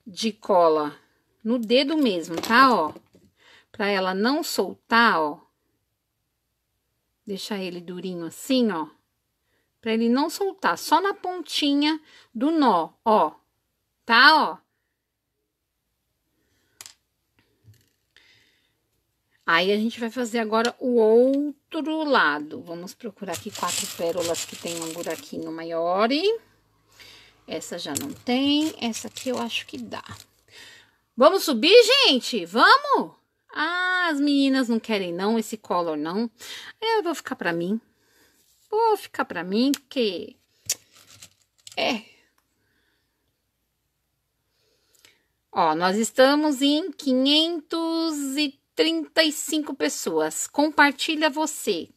de cola no dedo mesmo, tá? Ó, pra ela não soltar, ó. Deixar ele durinho assim, ó. Pra ele não soltar, só na pontinha do nó, ó. Tá, ó. Aí a gente vai fazer agora o outro lado. Vamos procurar aqui quatro pérolas que tem um buraquinho maior. Essa já não tem, essa aqui eu acho que dá. Vamos subir, gente? Vamos? Ah, as meninas não querem não esse color não. Eu vou ficar para mim. Vou ficar para mim que é. Ó, nós estamos em 535 pessoas. Compartilha você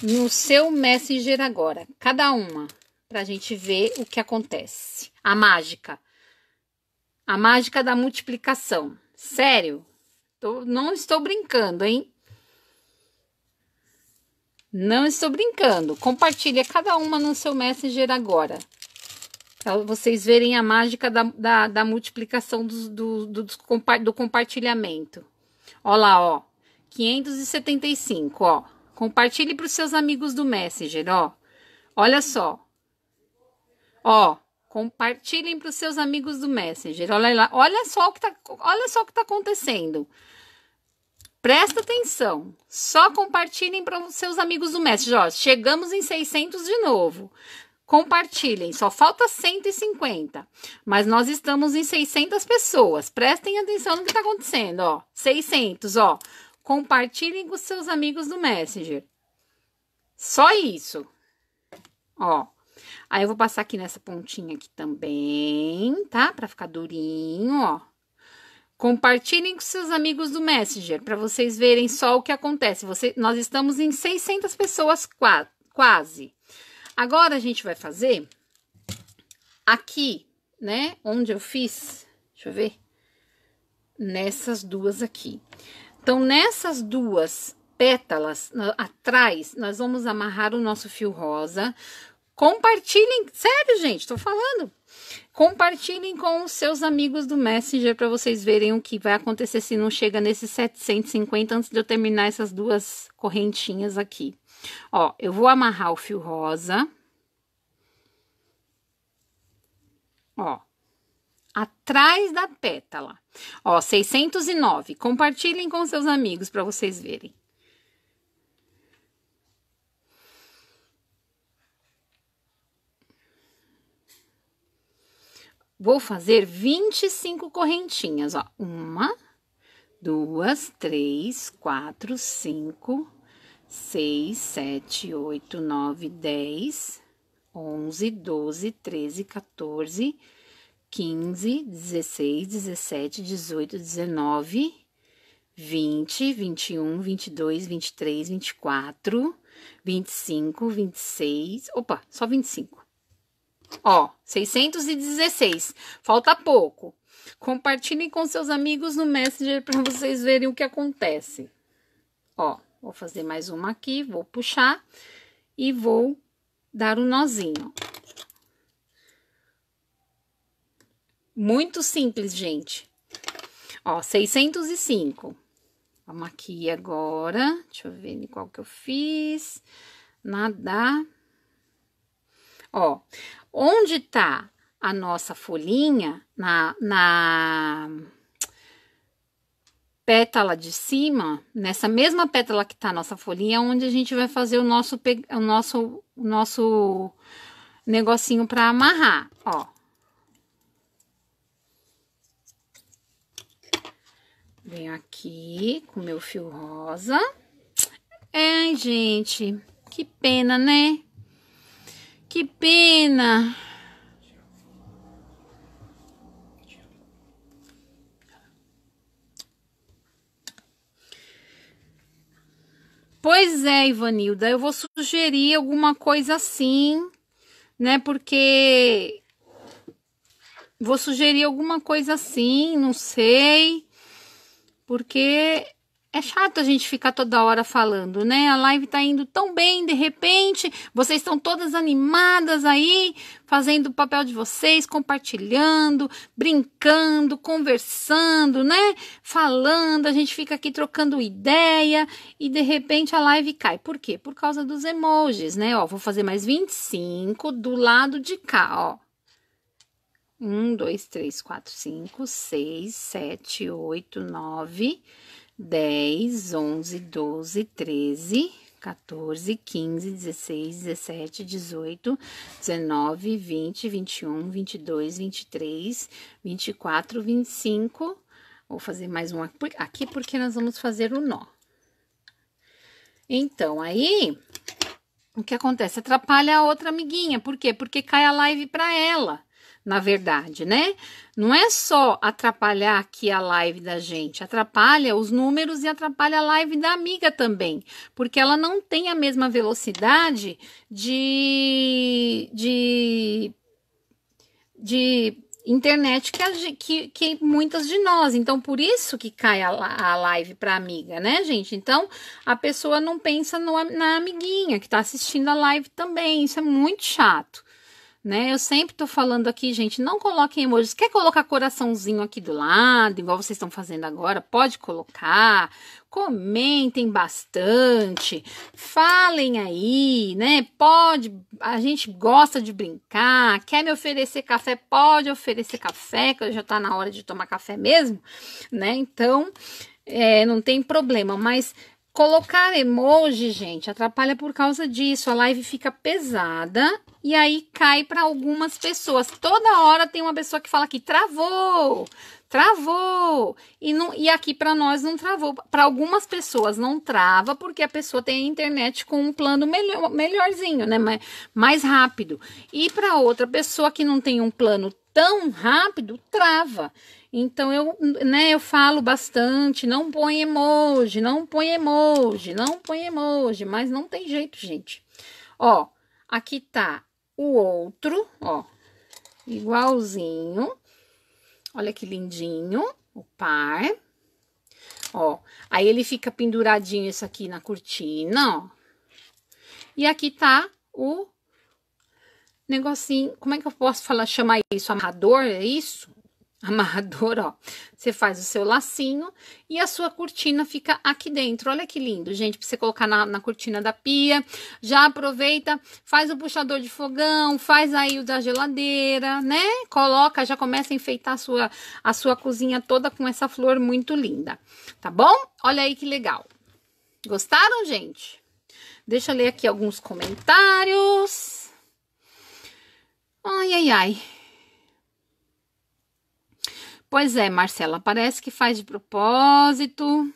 no seu Messenger agora, cada uma, pra gente ver o que acontece. A mágica. A mágica da multiplicação. Sério, tô, não estou brincando, hein? Não estou brincando. Compartilha é cada uma no seu Messenger agora. Para vocês verem a mágica da, da, da multiplicação do, do, do, do compartilhamento. Olha lá, ó. 575, ó. Compartilhe para os seus amigos do Messenger, ó. Olha só. Ó, Compartilhem para os seus amigos do Messenger. Olha lá, olha só o que está, olha só o que tá acontecendo. Presta atenção. Só compartilhem para os seus amigos do Messenger. Ó, chegamos em 600 de novo. Compartilhem, só falta 150, mas nós estamos em 600 pessoas. Prestem atenção no que está acontecendo, ó. 600, ó. Compartilhem com os seus amigos do Messenger. Só isso. Ó. Aí eu vou passar aqui nessa pontinha aqui também, tá? Pra ficar durinho, ó. Compartilhem com seus amigos do Messenger para vocês verem só o que acontece. Você, nós estamos em 600 pessoas qua, quase. Agora a gente vai fazer aqui, né? Onde eu fiz, deixa eu ver, nessas duas aqui. Então, nessas duas pétalas atrás, nós vamos amarrar o nosso fio rosa. Compartilhem, sério, gente, estou falando. Compartilhem com os seus amigos do Messenger para vocês verem o que vai acontecer se não chega nesses 750 antes de eu terminar essas duas correntinhas aqui. Ó, eu vou amarrar o fio rosa. Ó, atrás da pétala. Ó, 609. Compartilhem com seus amigos para vocês verem. vou fazer 25 correntinhas, ó. Uma, duas, três, quatro, cinco, seis, sete, oito, nove, dez, onze, doze, treze, quatorze, quinze, dezesseis, dezessete, dezoito, dezenove, vinte, vinte e um, vinte e dois, vinte e três, vinte e quatro, vinte e cinco, vinte e seis, opa, só vinte e cinco. Ó, 616. Falta pouco. Compartilhem com seus amigos no Messenger para vocês verem o que acontece. Ó, vou fazer mais uma aqui, vou puxar e vou dar um nozinho. Muito simples, gente. Ó, 605. Vamos aqui agora. Deixa eu ver qual que eu fiz. Nadar. Ó, Onde está a nossa folhinha na, na pétala de cima, nessa mesma pétala que está a nossa folhinha, é onde a gente vai fazer o nosso, o nosso, o nosso negocinho para amarrar, ó. Venho aqui com meu fio rosa. Ai, gente, que pena, né? Que pena. Pois é, Ivanilda, eu vou sugerir alguma coisa assim, né? Porque vou sugerir alguma coisa assim, não sei, porque é chato a gente ficar toda hora falando, né? A live tá indo tão bem, de repente, vocês estão todas animadas aí, fazendo o papel de vocês, compartilhando, brincando, conversando, né? Falando, a gente fica aqui trocando ideia e de repente a live cai. Por quê? Por causa dos emojis, né? Ó, vou fazer mais 25 do lado de cá, ó. 1, 2, 3, 4, 5, 6, 7, 8, 9. 10, 11, 12, 13, 14, 15, 16, 17, 18, 19, 20, 21, 22, 23, 24, 25. Vou fazer mais um aqui porque nós vamos fazer o um nó. Então, aí, o que acontece? Atrapalha a outra amiguinha. Por quê? Porque cai a live para ela na verdade, né? Não é só atrapalhar aqui a live da gente, atrapalha os números e atrapalha a live da amiga também, porque ela não tem a mesma velocidade de de de internet que, a, que, que, muitas de nós. Então, por isso que cai a, a live para amiga, né, gente? Então, a pessoa não pensa no, na amiguinha que está assistindo a live também. Isso é muito chato né? Eu sempre tô falando aqui, gente, não coloquem emojis. Quer colocar coraçãozinho aqui do lado, igual vocês estão fazendo agora? Pode colocar. Comentem bastante. Falem aí, né? Pode, a gente gosta de brincar. Quer me oferecer café? Pode oferecer café, que já tá na hora de tomar café mesmo, né? Então, é, não tem problema, mas Colocar emoji, gente, atrapalha por causa disso. A live fica pesada e aí cai para algumas pessoas. Toda hora tem uma pessoa que fala que travou, travou. E, não, e aqui para nós não travou. Para algumas pessoas não trava, porque a pessoa tem a internet com um plano melhor, melhorzinho, né? Mais, mais rápido. E para outra pessoa que não tem um plano tão rápido, trava. Então eu, né, eu falo bastante, não põe emoji, não põe emoji, não põe emoji, mas não tem jeito, gente. Ó, aqui tá o outro, ó, igualzinho. Olha que lindinho, o par. Ó, aí ele fica penduradinho isso aqui na cortina, ó. E aqui tá o negocinho, como é que eu posso falar, chamar isso? Amarrador, é isso? amarrador, ó. Você faz o seu lacinho e a sua cortina fica aqui dentro. Olha que lindo, gente, para você colocar na, na, cortina da pia. Já aproveita, faz o puxador de fogão, faz aí o da geladeira, né? Coloca, já começa a enfeitar a sua, a sua cozinha toda com essa flor muito linda, tá bom? Olha aí que legal. Gostaram, gente? Deixa eu ler aqui alguns comentários. Ai, ai, ai. Pois é, Marcela, parece que faz de propósito.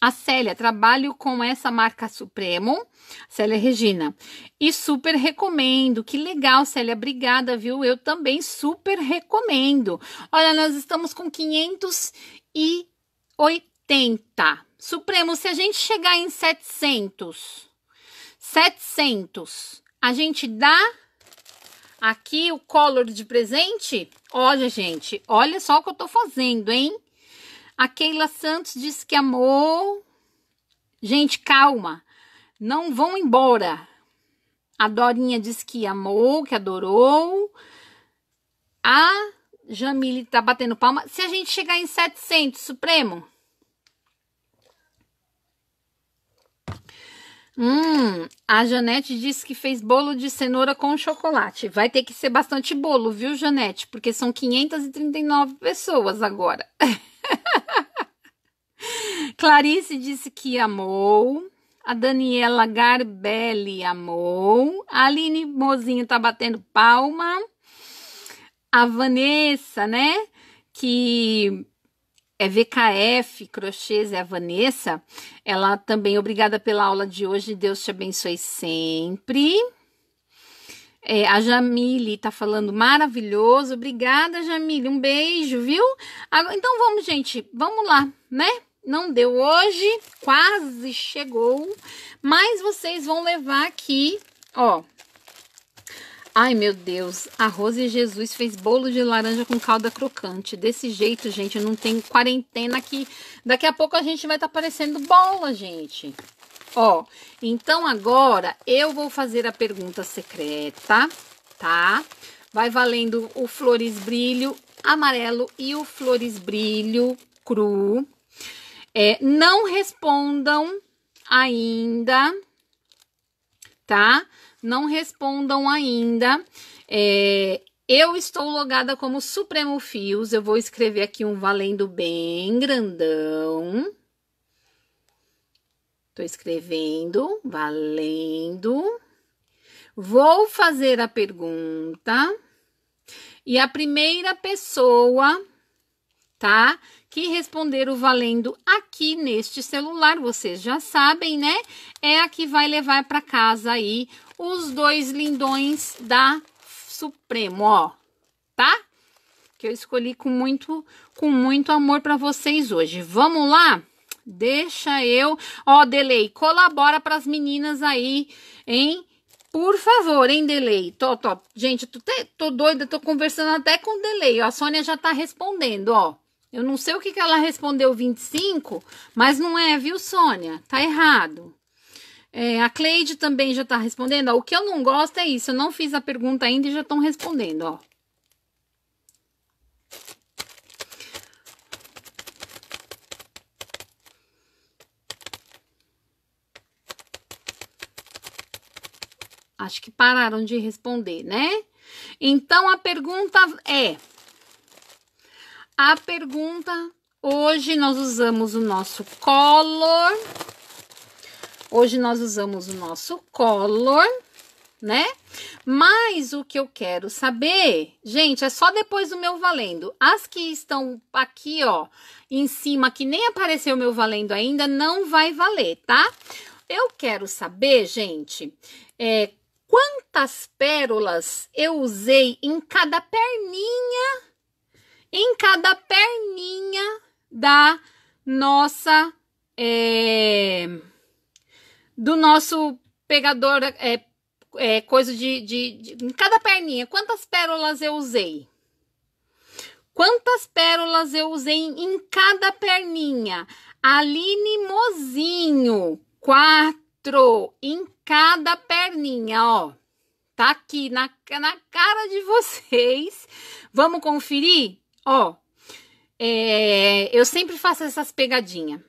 A Célia, trabalho com essa marca Supremo, Célia Regina. E super recomendo. Que legal, Célia, obrigada, viu? Eu também super recomendo. Olha, nós estamos com 580. Supremo, se a gente chegar em 700, 700, a gente dá Aqui o color de presente. Olha, gente, olha só o que eu tô fazendo, hein? A Keila Santos disse que amou. Gente, calma. Não vão embora. A Dorinha disse que amou, que adorou. A Jamile tá batendo palma. Se a gente chegar em 700, Supremo, Hum, a Janete disse que fez bolo de cenoura com chocolate. Vai ter que ser bastante bolo, viu, Janete? Porque são 539 pessoas agora. Clarice disse que amou. A Daniela Garbelli amou. A Aline Mozinho tá batendo palma. A Vanessa, né? Que é VKF Crochês, é a Vanessa. Ela também, obrigada pela aula de hoje. Deus te abençoe sempre. É, a Jamile tá falando maravilhoso. Obrigada, Jamile. Um beijo, viu? Então vamos, gente. Vamos lá, né? Não deu hoje, quase chegou, mas vocês vão levar aqui, ó, Ai meu Deus, a Rose Jesus fez bolo de laranja com calda crocante. Desse jeito, gente, não tem quarentena aqui. daqui a pouco a gente vai estar tá parecendo bola, gente. Ó, então agora eu vou fazer a pergunta secreta, tá? Vai valendo o flores brilho amarelo e o flores brilho cru. É, não respondam ainda, tá? Tá? não respondam ainda. É, eu estou logada como Supremo Fios. Eu vou escrever aqui um valendo bem grandão. Estou escrevendo, valendo. Vou fazer a pergunta. E a primeira pessoa, tá? Que responder o valendo aqui neste celular, vocês já sabem, né? É a que vai levar para casa aí os dois lindões da Supremo, ó, tá? Que eu escolhi com muito, com muito amor para vocês hoje. Vamos lá? Deixa eu, ó, Delay, colabora para as meninas aí, hein? Por favor, hein, Delay? Tô, tô, gente, tô, te, tô doida, tô conversando até com o Delay, ó, a Sônia já tá respondendo, ó. Eu não sei o que, que ela respondeu 25, mas não é, viu, Sônia? Tá errado. É, a Cleide também já está respondendo. Ó, o que eu não gosto é isso. Eu não fiz a pergunta ainda e já estão respondendo, ó. Acho que pararam de responder, né? Então a pergunta é: a pergunta hoje nós usamos o nosso color Hoje nós usamos o nosso color, né? Mas o que eu quero saber, gente, é só depois do meu valendo. As que estão aqui, ó, em cima, que nem apareceu o meu valendo ainda, não vai valer, tá? Eu quero saber, gente, é, quantas pérolas eu usei em cada perninha, em cada perninha da nossa. É, do nosso pegador, é, é coisa de, de, de. Cada perninha, quantas pérolas eu usei? Quantas pérolas eu usei em cada perninha? Aline Mozinho, quatro em cada perninha, ó. Tá aqui na, na cara de vocês. Vamos conferir? Ó, é, eu sempre faço essas pegadinhas.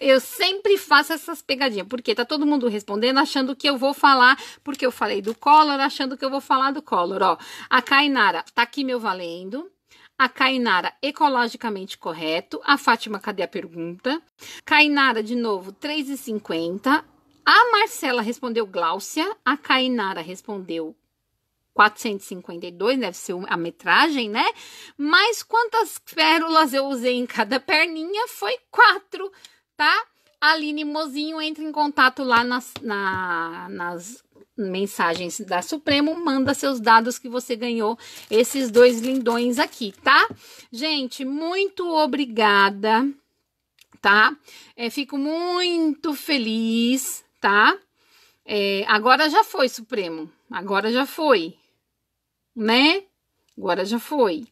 Eu sempre faço essas pegadinhas, porque tá todo mundo respondendo achando que eu vou falar, porque eu falei do Collor, achando que eu vou falar do Collor, ó. A Kainara, tá aqui meu valendo. A Kainara, ecologicamente correto. A Fátima, cadê a pergunta? Kainara, de novo, 3,50. A Marcela respondeu Gláucia. A Kainara respondeu 452, deve ser a metragem, né? Mas quantas pérolas eu usei em cada perninha? Foi quatro tá? Aline Mozinho entra em contato lá nas, na, nas mensagens da Supremo, manda seus dados que você ganhou esses dois lindões aqui, tá? Gente, muito obrigada, tá? É, fico muito feliz, tá? É, agora já foi, Supremo. Agora já foi, né? Agora já foi.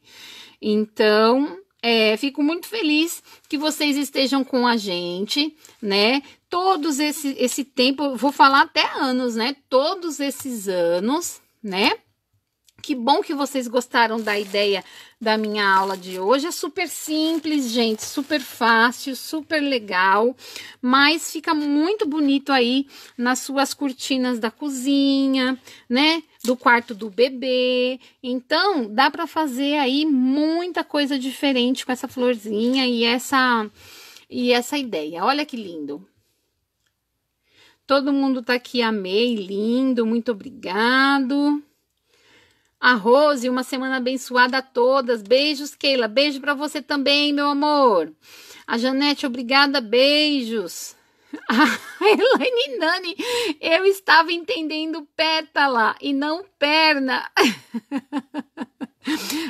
Então, é, fico muito feliz que vocês estejam com a gente, né? Todos esse, esse tempo, vou falar até anos, né? Todos esses anos, né? Que bom que vocês gostaram da ideia da minha aula de hoje. É super simples, gente, super fácil, super legal, mas fica muito bonito aí nas suas cortinas da cozinha, né? Do quarto do bebê. Então, dá para fazer aí muita coisa diferente com essa florzinha e essa e essa ideia. Olha que lindo. Todo mundo tá aqui, amei, lindo, muito obrigado. A Rose, uma semana abençoada a todas. Beijos, Keila. Beijo para você também, meu amor. A Janete, obrigada. Beijos. A Elaine Nani, eu estava entendendo pétala e não perna.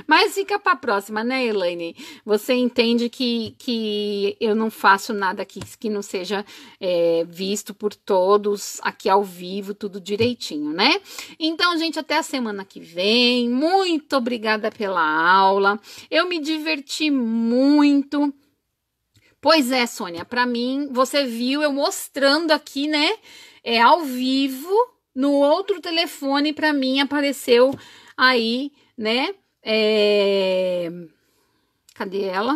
Mas fica para a próxima, né, Elaine? Você entende que, que eu não faço nada aqui que não seja é, visto por todos aqui ao vivo, tudo direitinho, né? Então, gente, até a semana que vem. Muito obrigada pela aula. Eu me diverti muito. Pois é, Sônia, para mim, você viu eu mostrando aqui, né? É ao vivo, no outro telefone para mim apareceu aí, né? É... Cadê ela?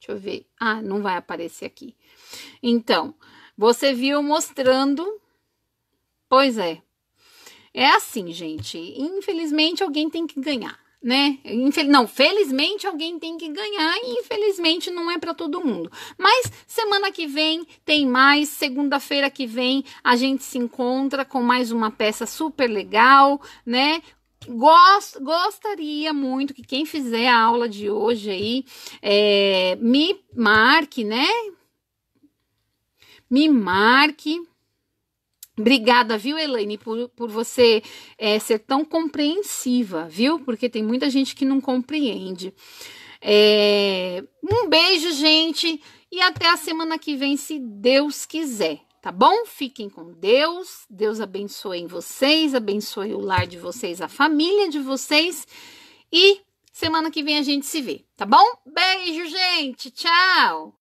Deixa eu ver. Ah, não vai aparecer aqui. Então, você viu mostrando. Pois é. É assim, gente. Infelizmente, alguém tem que ganhar né? Infel não, felizmente alguém tem que ganhar e infelizmente não é para todo mundo. Mas semana que vem tem mais, segunda-feira que vem a gente se encontra com mais uma peça super legal, né? Gost, gostaria muito que quem fizer a aula de hoje aí é, me marque, né? Me marque. Obrigada, viu, Elaine, por, por você é, ser tão compreensiva, viu? Porque tem muita gente que não compreende. É, um beijo, gente, e até a semana que vem, se Deus quiser. Tá bom? Fiquem com Deus. Deus abençoe em vocês, abençoe o lar de vocês, a família de vocês. E semana que vem a gente se vê, tá bom? Beijo, gente. Tchau.